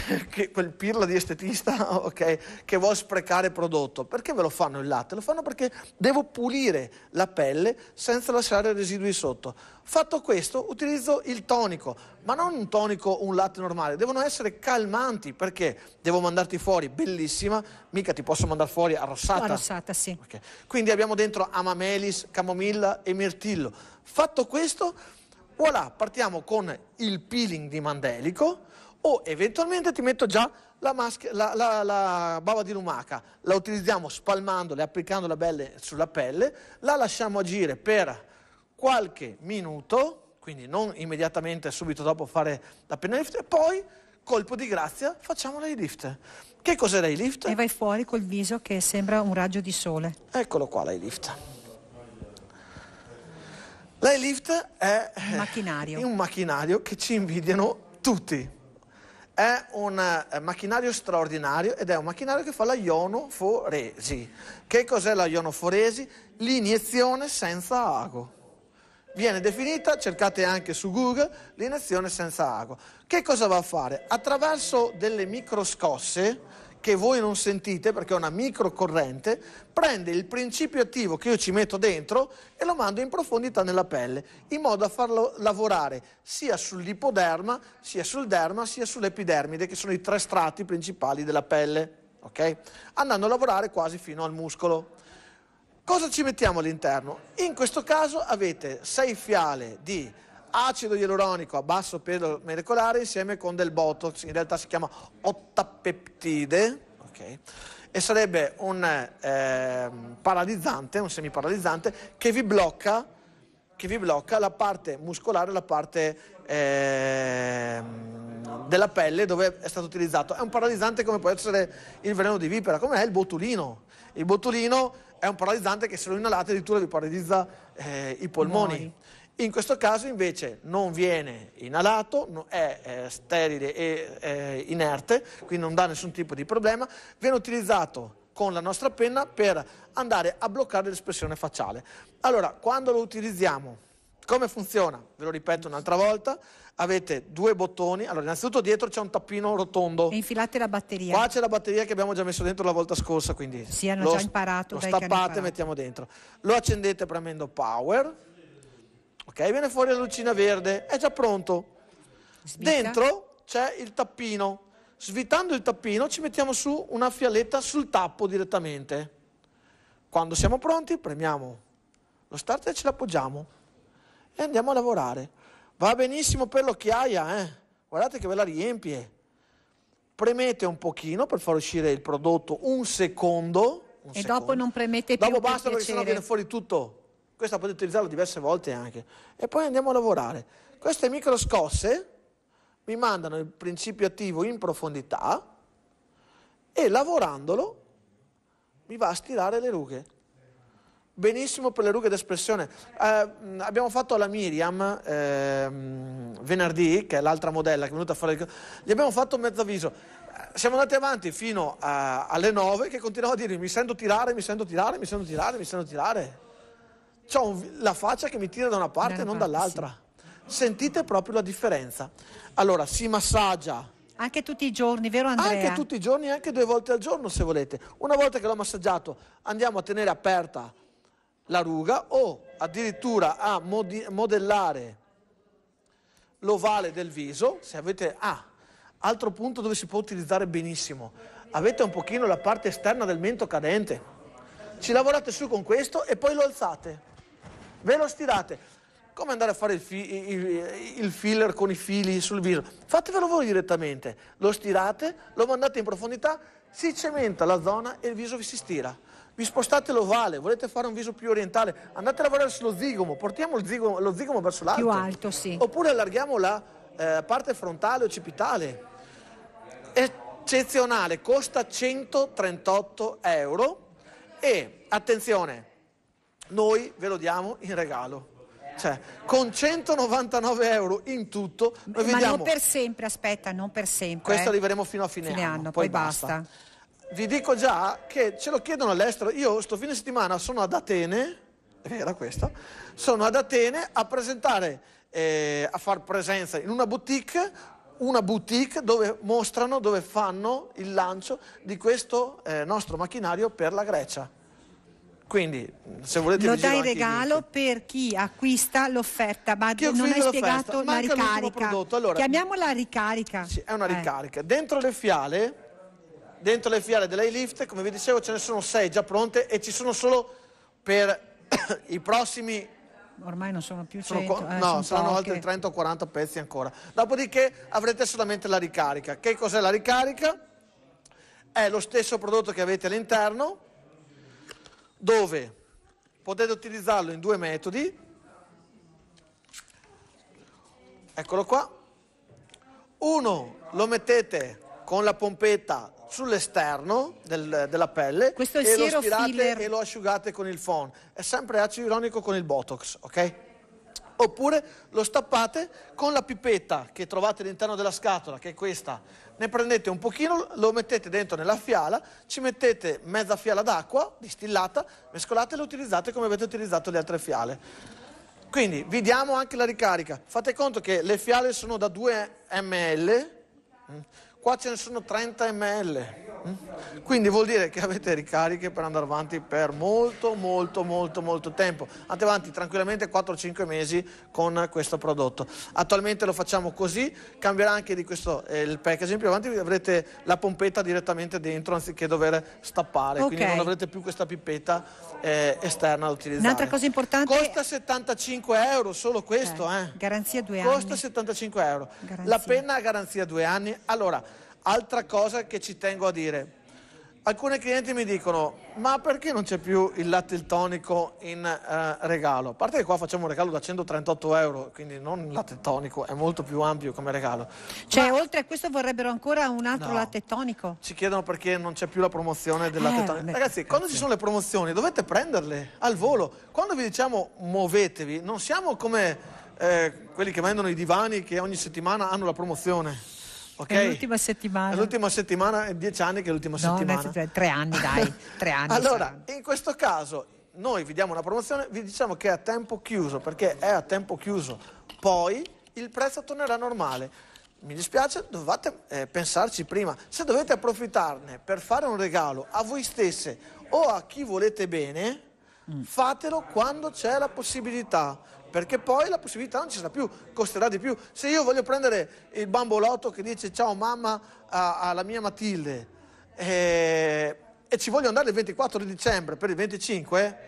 B: che quel pirla di estetista okay, che vuole sprecare prodotto. Perché ve lo fanno il latte? Lo fanno perché devo pulire la pelle senza lasciare residui sotto. Fatto questo, utilizzo il tonico, ma non un tonico, un latte normale, devono essere calmanti perché devo mandarti fuori bellissima, mica ti posso mandare fuori arrossata. Arrossata, sì. Okay. Quindi abbiamo dentro amamelis, camomilla e mirtillo. Fatto questo, voilà, partiamo con il peeling di mandelico o eventualmente ti metto già la, masch- la, la, la bava di lumaca, la utilizziamo spalmandola e applicandola belle sulla pelle, la lasciamo agire per qualche minuto, quindi non immediatamente subito dopo fare la penna lift, e poi colpo di grazia facciamo la lift. Che cos'è la lift? E vai fuori col viso che sembra un raggio di sole. Eccolo qua la lift. L'airlift è un macchinario. un macchinario che ci invidiano tutti è un eh, macchinario straordinario ed è un macchinario che fa la ionoforesi. Che cos'è la ionoforesi? L'iniezione senza ago. Viene definita, cercate anche su Google, l'iniezione senza ago. Che cosa va a fare? Attraverso delle microscosse, che voi non sentite perché è una microcorrente, prende il principio attivo che io ci metto dentro e lo mando in profondità nella pelle, in modo da farlo lavorare sia sull'ipoderma, sia sul derma, sia sull'epidermide, che sono i tre strati principali della pelle, ok? andando a lavorare quasi fino al muscolo. Cosa ci mettiamo all'interno? In questo caso avete sei fiale di acido ieluronico a basso peso molecolare insieme con del Botox, in realtà si chiama ottapeptide, okay? e sarebbe un eh, paralizzante, un semiparalizzante, che vi blocca, che vi blocca la parte muscolare, la parte eh, della pelle dove è stato utilizzato. È un paralizzante come può essere il veleno di vipera, come è il botulino. Il botulino è un paralizzante che se lo inalate addirittura vi paralizza eh, i polmoni. Buoni. In questo caso invece non viene inalato, è sterile e inerte, quindi non dà nessun tipo di problema, viene utilizzato con la nostra penna per andare a bloccare l'espressione facciale. Allora, quando lo utilizziamo, come funziona? Ve lo ripeto un'altra volta. Avete due bottoni. Allora, innanzitutto dietro c'è un tappino rotondo. E infilate la batteria. Qua c'è la batteria che abbiamo già messo dentro la volta scorsa, quindi... Sì, hanno lo, già imparato. Lo stappate e mettiamo dentro. Lo accendete premendo power Ok, viene fuori la lucina verde, è già pronto. Sbica. Dentro c'è il tappino. Svitando il tappino ci mettiamo su una fialetta sul tappo direttamente. Quando siamo pronti premiamo lo starter e ce l'appoggiamo e andiamo a lavorare. Va benissimo per l'occhiaia, eh? guardate che ve la riempie. Premete un pochino per far uscire il prodotto, un secondo. Un e secondo. dopo non premete più. Dopo basta perché sennò viene fuori tutto. Questa potete utilizzarla diverse volte anche. E poi andiamo a lavorare. Queste micro scosse mi mandano il principio attivo in profondità e lavorandolo mi va a stirare le rughe. Benissimo per le rughe d'espressione. Eh, abbiamo fatto alla Miriam eh, venerdì, che è l'altra modella che è venuta a fare il... Gli abbiamo fatto mezzo avviso. Siamo andati avanti fino eh, a, alle 9 che continuava a dire mi sento tirare, mi sento tirare, mi sento tirare, mi sento tirare ho la faccia che mi tira da una parte e non dall'altra. Sì. Sentite proprio la differenza. Allora, si massaggia. Anche tutti i giorni, vero Andrea? Anche tutti i giorni, anche due volte al giorno se volete. Una volta che l'ho massaggiato andiamo a tenere aperta la ruga o addirittura a modellare l'ovale del viso. Se avete... Ah, altro punto dove si può utilizzare benissimo. Avete un pochino la parte esterna del mento cadente. Ci lavorate su con questo e poi lo alzate ve lo stirate. Come andare a fare il, fi il, il filler con i fili sul viso? Fatevelo voi direttamente, lo stirate, lo mandate in profondità, si cementa la zona e il viso vi si stira. Vi spostate l'ovale, volete fare un viso più orientale, andate a lavorare sullo zigomo, portiamo zigomo, lo zigomo verso l'alto. Più alto, sì. Oppure allarghiamo la eh, parte frontale occipitale. Eccezionale, costa 138 euro e attenzione, noi ve lo diamo in regalo. Cioè, con 199 euro in tutto, noi Ma non per sempre,
A: aspetta, non per sempre. Questo eh. arriveremo
B: fino a fine, fine anno, anno, poi, poi basta. basta. Vi dico già che ce lo chiedono all'estero. Io sto fine settimana sono ad Atene, è vera questa, sono ad Atene a presentare, eh, a far presenza in una boutique una boutique dove mostrano, dove fanno il lancio di questo eh, nostro macchinario per la Grecia. Quindi, se volete Lo dai regalo
A: per chi acquista l'offerta, ma chi non hai spiegato la ricarica. Allora, Chiamiamola ricarica.
B: Sì, è una eh. ricarica. Eh. Dentro le fiale dentro le fiale dell'A-Lift, come vi dicevo, ce ne sono sei già pronte e ci sono solo per i prossimi... Ormai non sono più 100, sono eh, No, saranno poche. altri 30 o 40 pezzi ancora. Dopodiché avrete solamente la ricarica. Che cos'è la ricarica? È lo stesso prodotto che avete all'interno, dove potete utilizzarlo in due metodi. Eccolo qua. Uno lo mettete con la pompetta sull'esterno del, della pelle Questo e lo spirate filler. e lo asciugate con il phon. È sempre acido ironico con il botox, ok? Oppure lo stappate con la pipetta che trovate all'interno della scatola, che è questa, ne prendete un pochino, lo mettete dentro nella fiala, ci mettete mezza fiala d'acqua distillata, mescolate e lo utilizzate come avete utilizzato le altre fiale. Quindi vi diamo anche la ricarica. Fate conto che le fiale sono da 2 ml. Mm, Qua ce ne sono 30 ml. Quindi vuol dire che avete ricariche per andare avanti per molto, molto, molto, molto tempo. Andate avanti tranquillamente 4-5 mesi con questo prodotto. Attualmente lo facciamo così, cambierà anche di questo eh, il packaging. Più avanti avrete la pompetta direttamente dentro anziché dover stappare, okay. quindi non avrete più questa pipetta eh, esterna da utilizzare. Un'altra cosa importante... Costa 75 euro solo questo. Okay. Eh. Garanzia 2 anni. Costa 75 euro. Garanzia. La penna a garanzia 2 anni. Allora, Altra cosa che ci tengo a dire, alcuni clienti mi dicono ma perché non c'è più il latte il tonico in eh, regalo? A parte che qua facciamo un regalo da 138 euro, quindi non il latte tonico, è molto più ampio come regalo. Cioè ma... oltre a questo vorrebbero ancora un altro no. latte tonico? Ci chiedono perché non c'è più la promozione del latte eh, tonico. Beh, Ragazzi, grazie. quando ci sono le promozioni dovete prenderle al volo. Quando vi diciamo muovetevi, non siamo come eh, quelli che vendono i divani che ogni settimana hanno la promozione. Okay? l'ultima settimana. È l'ultima settimana, è dieci anni che è l'ultima no, settimana. È tre anni dai, tre anni. allora, in questo caso noi vi diamo una promozione, vi diciamo che è a tempo chiuso, perché è a tempo chiuso. Poi il prezzo tornerà normale. Mi dispiace, dovete eh, pensarci prima. Se dovete approfittarne per fare un regalo a voi stesse o a chi volete bene, mm. fatelo quando c'è la possibilità perché poi la possibilità non ci sarà più, costerà di più. Se io voglio prendere il bambolotto che dice ciao mamma alla mia Matilde e, eh, e ci voglio andare il 24 di dicembre per il 25,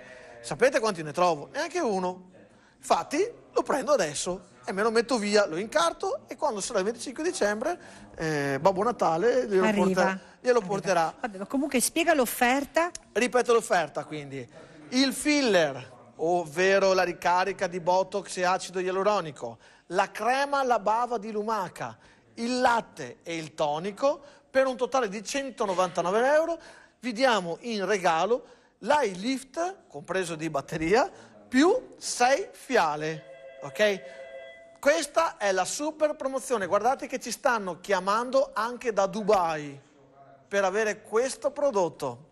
B: sapete quanti ne trovo? Neanche uno. Infatti lo prendo adesso e me lo metto via, lo incarto e quando sarà il 25 dicembre eh, Babbo Natale glielo, arriva, porterà, glielo porterà.
A: Vabbè, comunque spiega l'offerta.
B: Ripeto l'offerta quindi. Il filler ovvero la ricarica di botox e acido ialuronico, la crema alla bava di lumaca, il latte e il tonico per un totale di 199 euro vi diamo in regalo l'iLift, compreso di batteria, più 6 fiale, ok? Questa è la super promozione, guardate che ci stanno chiamando anche da Dubai per avere questo prodotto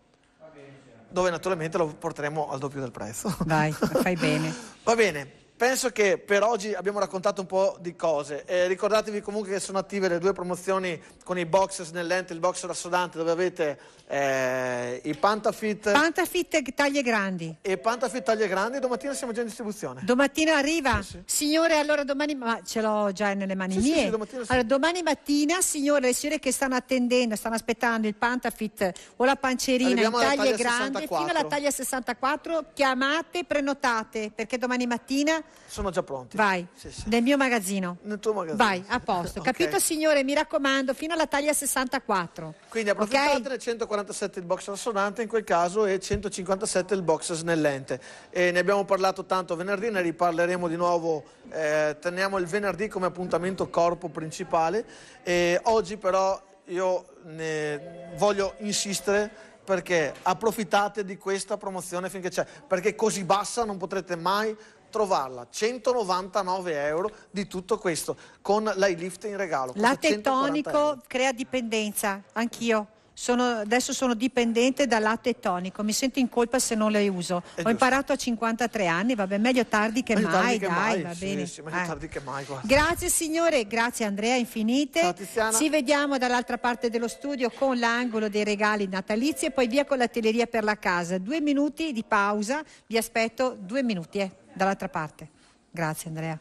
B: dove naturalmente lo porteremo al doppio del prezzo. Vai, fai bene. Va bene. Penso che per oggi abbiamo raccontato un po' di cose. Eh, ricordatevi comunque che sono attive le due promozioni con i boxers nell'ente, il boxer assodante, dove avete eh, i Pantafit. Pantafit taglie grandi. E Pantafit taglie grandi, domattina siamo già in distribuzione.
A: Domattina arriva. Sì, sì. Signore, allora domani ma ce l'ho già nelle mani sì, mie. Domattina allora domani mattina, signore le signore che stanno attendendo, stanno aspettando il Pantafit o la pancerina Arriviamo in taglie grandi fino alla taglia 64, chiamate, prenotate perché domani mattina
B: sono già pronti. Vai, sì, sì.
A: nel mio magazzino. Nel tuo magazzino. Vai, a posto. okay. Capito signore, mi raccomando, fino alla taglia 64.
B: Quindi approfittate okay? 147 il box rassonante in quel caso e 157 il box snellente. E ne abbiamo parlato tanto venerdì, ne riparleremo di nuovo. Eh, teniamo il venerdì come appuntamento corpo principale. E oggi però io ne voglio insistere perché approfittate di questa promozione finché c'è, perché così bassa non potrete mai trovarla, 199 euro di tutto questo, con l'iLift in regalo. Latte tonico
A: crea dipendenza, anch'io. Sono, adesso sono dipendente da latte e tonico, mi sento in colpa se non le uso. È Ho giusto. imparato a 53 anni, vabbè, meglio tardi che meglio mai, tardi che dai, mai. va sì, bene. Sì, eh.
B: che mai, grazie
A: signore, grazie Andrea, infinite. Ciao, Ci vediamo dall'altra parte dello studio con l'angolo dei regali natalizi e poi via con l'atelier per la casa. Due minuti di pausa, vi aspetto due minuti. Eh dall'altra parte. Grazie Andrea.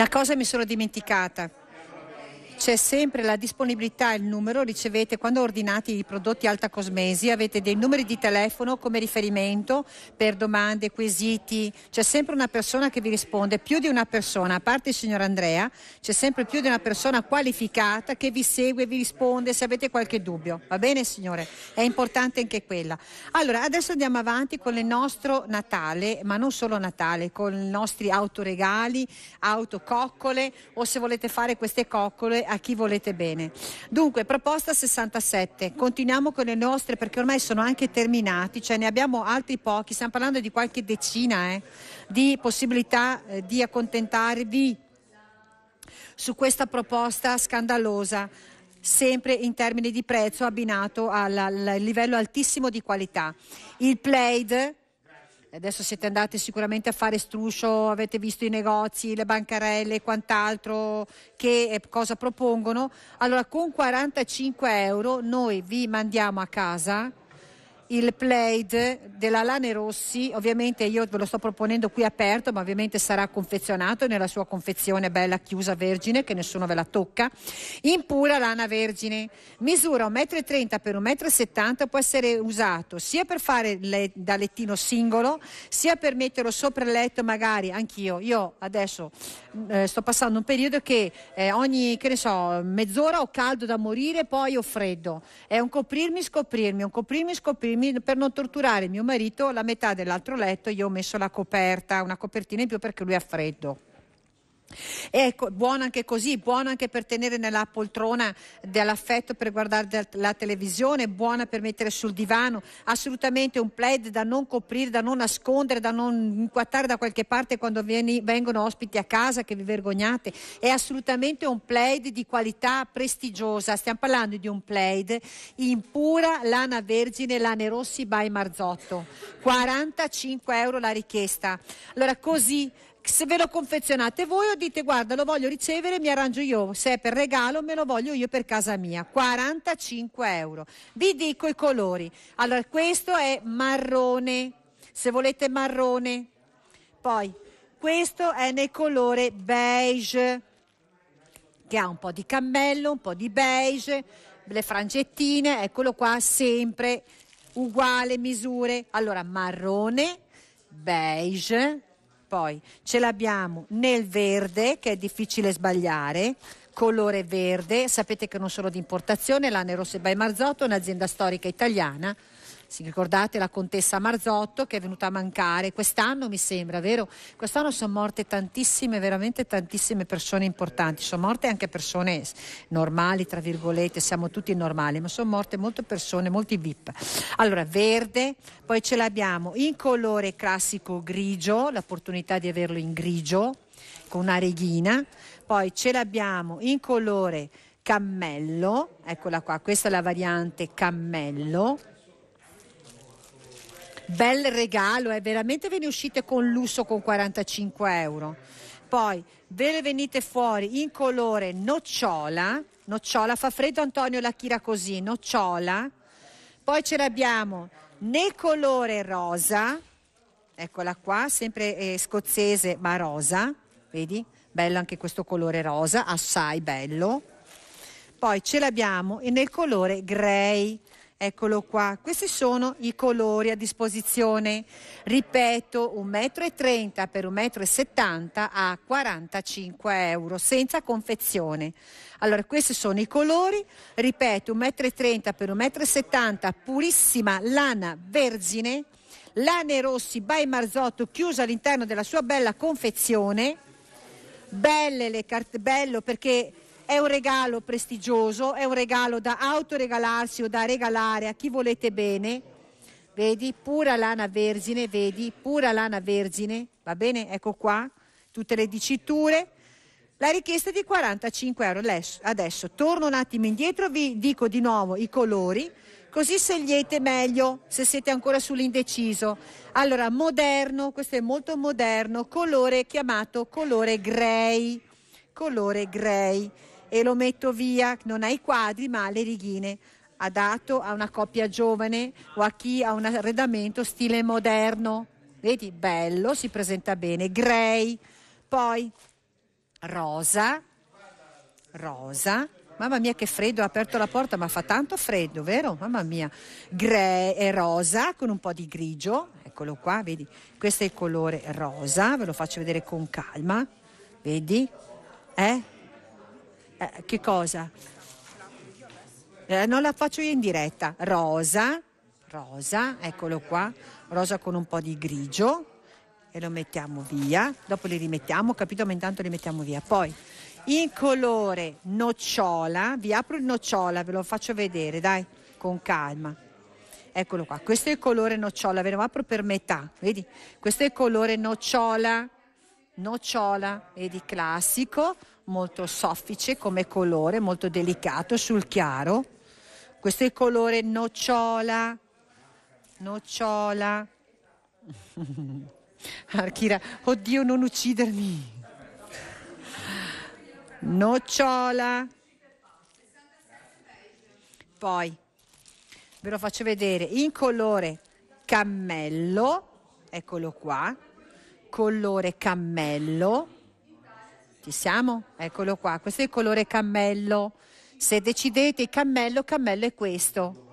A: Una cosa mi sono dimenticata. C'è sempre la disponibilità il numero, ricevete quando ordinate i prodotti Alta Cosmesi, avete dei numeri di telefono come riferimento per domande, quesiti, c'è sempre una persona che vi risponde, più di una persona, a parte il signor Andrea, c'è sempre più di una persona qualificata che vi segue, vi risponde se avete qualche dubbio. Va bene signore? È importante anche quella. Allora, adesso andiamo avanti con il nostro Natale, ma non solo Natale, con i nostri autoregali, autococcole o se volete fare queste coccole a chi volete bene. Dunque, proposta 67, continuiamo con le nostre perché ormai sono anche terminati, cioè ne abbiamo altri pochi, stiamo parlando di qualche decina eh, di possibilità eh, di accontentarvi su questa proposta scandalosa sempre in termini di prezzo abbinato al, al livello altissimo di qualità. Il Plaid Adesso siete andati sicuramente a fare struscio, avete visto i negozi, le bancarelle e quant'altro che eh, cosa propongono. Allora con 45 euro noi vi mandiamo a casa il plaid della Lane Rossi, ovviamente io ve lo sto proponendo qui aperto, ma ovviamente sarà confezionato nella sua confezione bella chiusa vergine, che nessuno ve la tocca, in pura lana vergine. Misura 1,30 m per 1,70 m, può essere usato sia per fare le, da lettino singolo, sia per metterlo sopra il letto magari, anch'io, io adesso mm, eh, sto passando un periodo che eh, ogni, che ne so, mezz'ora ho caldo da morire, poi ho freddo. È un coprirmi, scoprirmi, un coprirmi, scoprirmi mi, per non torturare mio marito, la metà dell'altro letto gli ho messo la coperta, una copertina in più perché lui ha freddo. Ecco, buona anche così, buona anche per tenere nella poltrona dell'affetto per guardare la televisione, buona per mettere sul divano, assolutamente un plaid da non coprire, da non nascondere, da non inquattare da qualche parte quando vieni, vengono ospiti a casa che vi vergognate, è assolutamente un plaid di qualità prestigiosa, stiamo parlando di un plaid in pura lana vergine, lane rossi by Marzotto, 45 euro la richiesta. Allora così se ve lo confezionate voi o dite guarda lo voglio ricevere mi arrangio io se è per regalo me lo voglio io per casa mia 45 euro vi dico i colori allora questo è marrone se volete marrone poi questo è nel colore beige che ha un po' di cammello un po' di beige le frangettine eccolo qua sempre uguale misure allora marrone beige poi ce l'abbiamo nel verde, che è difficile sbagliare, colore verde, sapete che non sono di importazione, la Nerosse by Marzotto un'azienda storica italiana, si ricordate la contessa Marzotto che è venuta a mancare quest'anno mi sembra, vero? Quest'anno sono morte tantissime, veramente tantissime persone importanti, sono morte anche persone normali, tra virgolette, siamo tutti normali, ma sono morte molte persone, molti VIP. Allora, verde, poi ce l'abbiamo in colore classico grigio, l'opportunità di averlo in grigio con una reghina, poi ce l'abbiamo in colore cammello, eccola qua, questa è la variante cammello, bel regalo, eh, veramente ve ne uscite con lusso con 45 euro. Poi ve le venite fuori in colore nocciola, nocciola, fa freddo Antonio la chira così, nocciola. Poi ce l'abbiamo nel colore rosa, eccola qua, sempre eh, scozzese ma rosa, vedi? Bello anche questo colore rosa, assai bello. Poi ce l'abbiamo nel colore grey. Eccolo qua, questi sono i colori a disposizione, ripeto 1,30 m per 1,70 m a 45 euro, senza confezione. Allora questi sono i colori, ripeto 1,30 m per 1,70 m, purissima lana vergine, lane rossi by Marzotto chiusa all'interno della sua bella confezione, belle le carte, bello perché è un regalo prestigioso, è un regalo da autoregalarsi o da regalare a chi volete bene. Vedi, pura lana vergine, vedi, pura lana vergine, va bene? Ecco qua, tutte le diciture. La richiesta è di 45 euro adesso. Torno un attimo indietro, vi dico di nuovo i colori, così scegliete meglio se siete ancora sull'indeciso. Allora, moderno, questo è molto moderno, colore chiamato colore grey colore grey e lo metto via, non ai quadri ma alle righine adatto a una coppia giovane o a chi ha un arredamento stile moderno. Vedi, bello, si presenta bene, grey, poi rosa, rosa, mamma mia che freddo, ha aperto la porta ma fa tanto freddo, vero? Mamma mia, grey e rosa con un po' di grigio, eccolo qua, vedi, questo è il colore rosa, ve lo faccio vedere con calma, vedi? Eh? Eh, che cosa? Eh, non la faccio io in diretta. Rosa, rosa, eccolo qua, rosa con un po' di grigio e lo mettiamo via. Dopo li rimettiamo, capito? Ma intanto li mettiamo via. Poi in colore nocciola, vi apro il nocciola, ve lo faccio vedere, dai, con calma. Eccolo qua, questo è il colore nocciola, ve lo apro per metà, vedi? Questo è il colore nocciola, nocciola, vedi, classico molto soffice come colore, molto delicato sul chiaro. Questo è il colore nocciola, nocciola. Archira, oddio non uccidermi. Nocciola. Poi ve lo faccio vedere in colore cammello, eccolo qua, colore cammello ci siamo? Eccolo qua, questo è il colore cammello. Se decidete cammello, cammello è questo.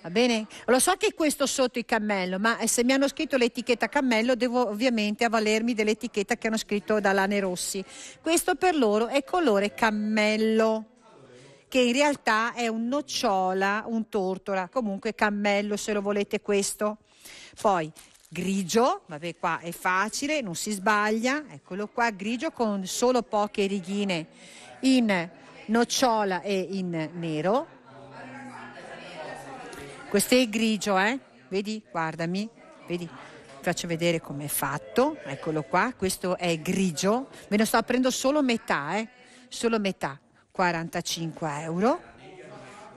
A: Va bene? Lo so che è questo sotto il cammello, ma eh, se mi hanno scritto l'etichetta cammello devo ovviamente avvalermi dell'etichetta che hanno scritto da Lane Rossi. Questo per loro è colore cammello, che in realtà è un nocciola, un tortola, comunque cammello se lo volete questo. Poi grigio, vabbè qua è facile, non si sbaglia, eccolo qua, grigio con solo poche righine in nocciola e in nero. Questo è il grigio, eh? Vedi, guardami, vedi, faccio vedere com'è fatto, eccolo qua, questo è grigio, ve ne sto aprendo solo metà, eh? Solo metà, 45 euro,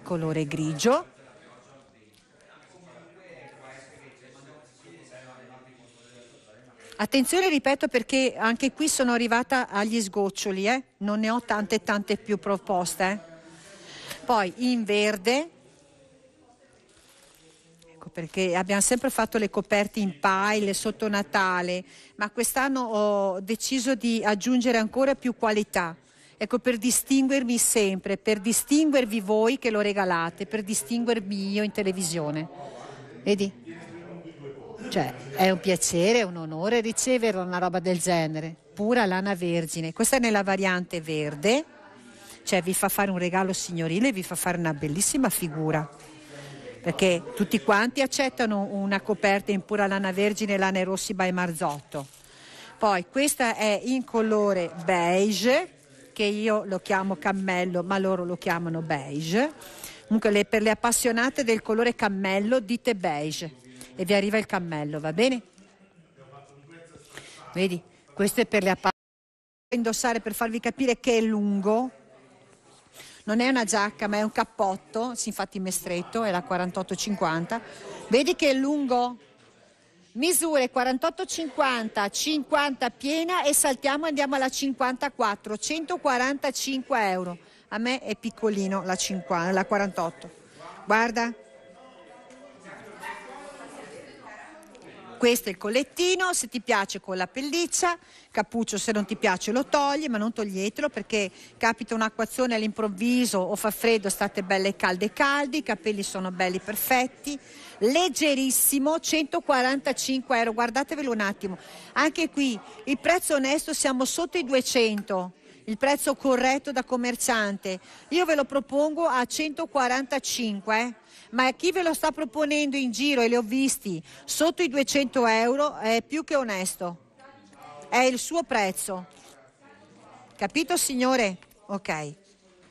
A: colore grigio Attenzione, ripeto, perché anche qui sono arrivata agli sgoccioli, eh? non ne ho tante tante più proposte. Eh? Poi in verde, ecco perché abbiamo sempre fatto le coperte in pile sotto Natale, ma quest'anno ho deciso di aggiungere ancora più qualità. Ecco, per distinguermi sempre, per distinguervi voi che lo regalate, per distinguermi io in televisione. Vedi? Cioè, è un piacere, è un onore ricevere una roba del genere, pura lana vergine. Questa è nella variante verde, cioè vi fa fare un regalo signorile, vi fa fare una bellissima figura. Perché tutti quanti accettano una coperta in pura lana vergine, lana rossiba e marzotto. Poi questa è in colore beige, che io lo chiamo cammello, ma loro lo chiamano beige. Comunque le, per le appassionate del colore cammello dite beige e vi arriva il cammello, va bene? Vedi, questo è per le appassionate. Indossare per farvi capire che è lungo. Non è una giacca, ma è un cappotto, Si, infatti mi è stretto, è la 48-50. Vedi che è lungo? Misure 48,50, 50 piena e saltiamo andiamo alla 54, 145 euro. A me è piccolino la, 50, la 48. Guarda. Questo è il collettino, se ti piace con la pelliccia, cappuccio se non ti piace lo togli, ma non toglietelo perché capita un'acquazione all'improvviso o fa freddo, state belle calde e caldi, i capelli sono belli perfetti, leggerissimo, 145 euro, guardatevelo un attimo. Anche qui il prezzo onesto siamo sotto i 200 il prezzo corretto da commerciante. Io ve lo propongo a 145, eh? ma chi ve lo sta proponendo in giro e li ho visti sotto i 200 euro è più che onesto. È il suo prezzo. Capito signore? Ok.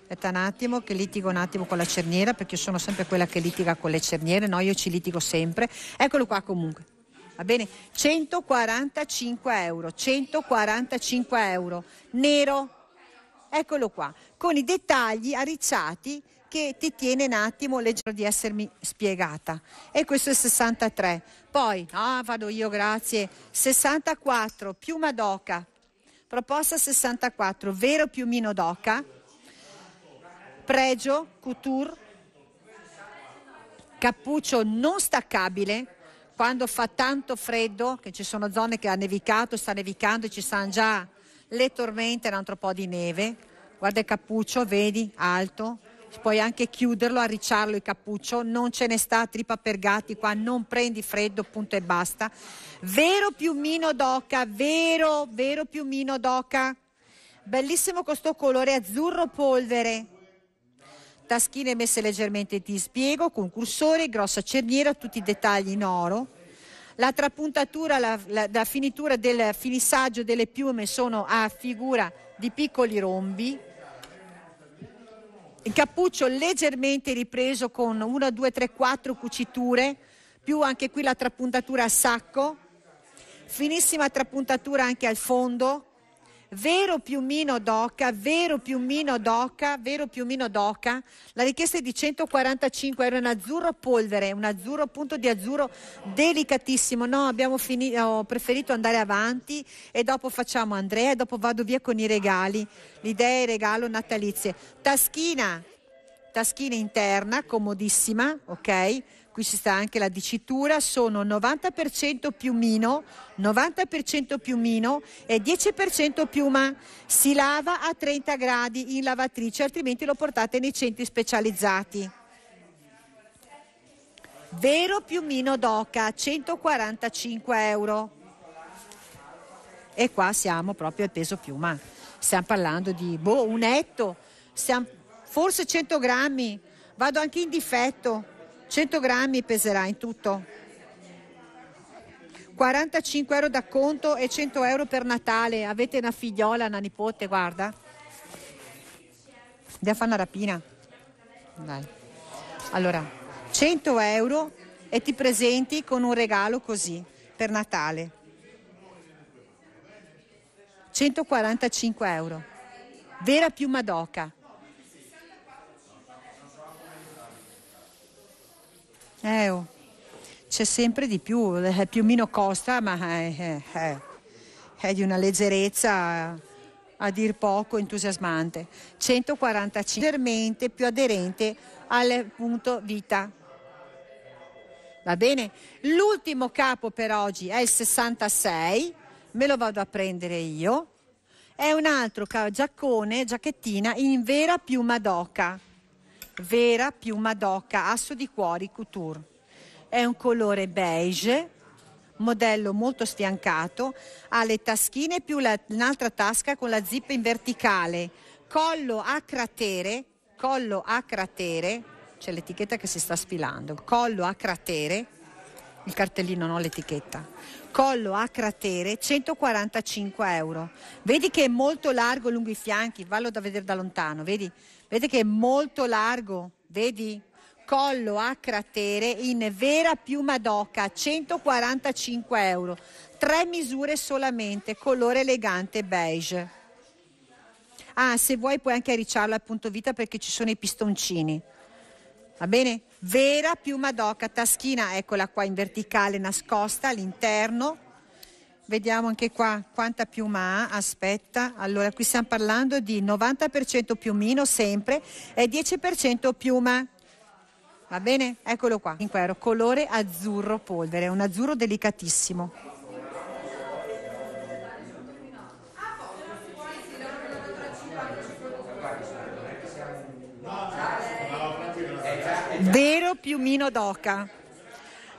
A: Aspetta un attimo che litigo un attimo con la cerniera perché io sono sempre quella che litiga con le cerniere, no io ci litigo sempre. Eccolo qua comunque. Va bene? 145 euro, 145 euro, nero, Eccolo qua, con i dettagli arricciati che ti tiene un attimo leggero di essermi spiegata. E questo è 63. Poi, ah, vado io, grazie. 64, piuma d'oca. Proposta 64, vero piumino d'oca. Pregio, couture. Cappuccio non staccabile. Quando fa tanto freddo, che ci sono zone che ha nevicato, sta nevicando e ci stanno già le tormente, un altro po' di neve. Guarda il cappuccio, vedi, alto. Puoi anche chiuderlo, arricciarlo il cappuccio, non ce ne sta tripa per gatti qua, non prendi freddo, punto e basta. Vero piumino d'oca, vero, vero piumino d'oca. Bellissimo questo colore azzurro polvere. Taschine messe leggermente di spiego, con cursore, grossa cerniera, tutti i dettagli in oro la trapuntatura, la, la, la finitura del filissaggio delle piume sono a figura di piccoli rombi. Il cappuccio leggermente ripreso con 1, 2, 3, 4 cuciture, più anche qui la trapuntatura a sacco. Finissima trapuntatura anche al fondo, vero piumino d'oca, vero piumino d'oca, vero piumino d'oca. La richiesta è di 145 euro, è un azzurro polvere, un azzurro punto di azzurro delicatissimo. No, abbiamo finito, ho preferito andare avanti e dopo facciamo Andrea e dopo vado via con i regali. L'idea è regalo natalizie. Taschina, taschina interna, comodissima, ok? qui si sta anche la dicitura, sono 90% piumino, 90% piumino e 10% piuma. Si lava a 30 gradi in lavatrice, altrimenti lo portate nei centri specializzati. Vero piumino d'oca, 145 euro. E qua siamo proprio al peso piuma. Stiamo parlando di boh, un etto, stiamo, forse 100 grammi. Vado anche in difetto. 100 grammi peserà in tutto. 45 euro da conto e 100 euro per Natale. Avete una figliola, una nipote, guarda. Andiamo a fare una rapina. Dai. Allora, 100 euro e ti presenti con un regalo così per Natale. 145 euro. Vera più Madoka. Eh, oh. C'è sempre di più, eh, più o meno costa, ma è, eh, è, eh, è di una leggerezza a dir poco entusiasmante. 145 più aderente al punto vita. Va bene? L'ultimo capo per oggi è il 66, me lo vado a prendere io. È un altro giaccone, giacchettina in vera piuma d'oca. Vera più Madoka Asso di Cuori Couture. È un colore beige, modello molto sfiancato, ha le taschine più la, un'altra tasca con la zip in verticale, collo a cratere, collo a cratere, c'è l'etichetta che si sta sfilando, collo a cratere, il cartellino non l'etichetta, collo a cratere 145 euro. Vedi che è molto largo lungo i fianchi, vallo da vedere da lontano, vedi? Vedete che è molto largo, vedi? collo a cratere in vera piuma d'oca, 145 euro. Tre misure solamente, colore elegante beige. Ah, se vuoi puoi anche arricciarla a punto vita perché ci sono i pistoncini. Va bene? Vera piuma d'oca, taschina, eccola qua in verticale, nascosta all'interno. Vediamo anche qua quanta piuma ha, aspetta. Allora, qui stiamo parlando di 90% piumino sempre e 10% piuma. Va bene? Eccolo qua, 5 euro, colore azzurro polvere, un azzurro delicatissimo. Vero piumino d'oca,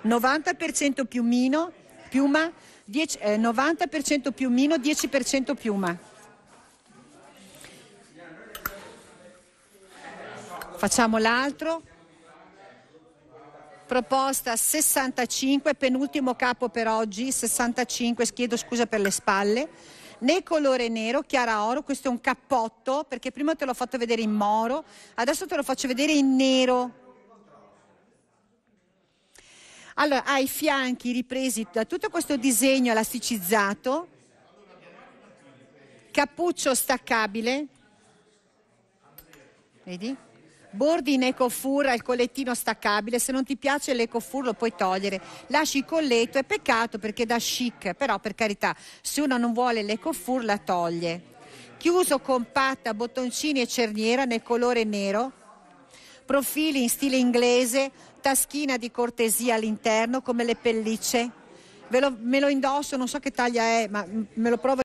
A: 90% piumino, piuma, 10, eh, 90% piumino, 10% piuma. Facciamo l'altro. Proposta 65, penultimo capo per oggi, 65, chiedo scusa per le spalle. Nel colore nero, chiara oro, questo è un cappotto, perché prima te l'ho fatto vedere in moro, adesso te lo faccio vedere in nero allora, ha i fianchi ripresi da tutto questo disegno elasticizzato, cappuccio staccabile, vedi? Bordi in ecofur il collettino staccabile, se non ti piace l'ecofur lo puoi togliere, lasci il colletto, è peccato perché da chic, però per carità, se uno non vuole l'ecofur la toglie. Chiuso compatta, bottoncini e cerniera nel colore nero, profili in stile inglese, taschina di cortesia all'interno come le pellicce. Lo, me lo indosso, non so che taglia è, ma me lo provo.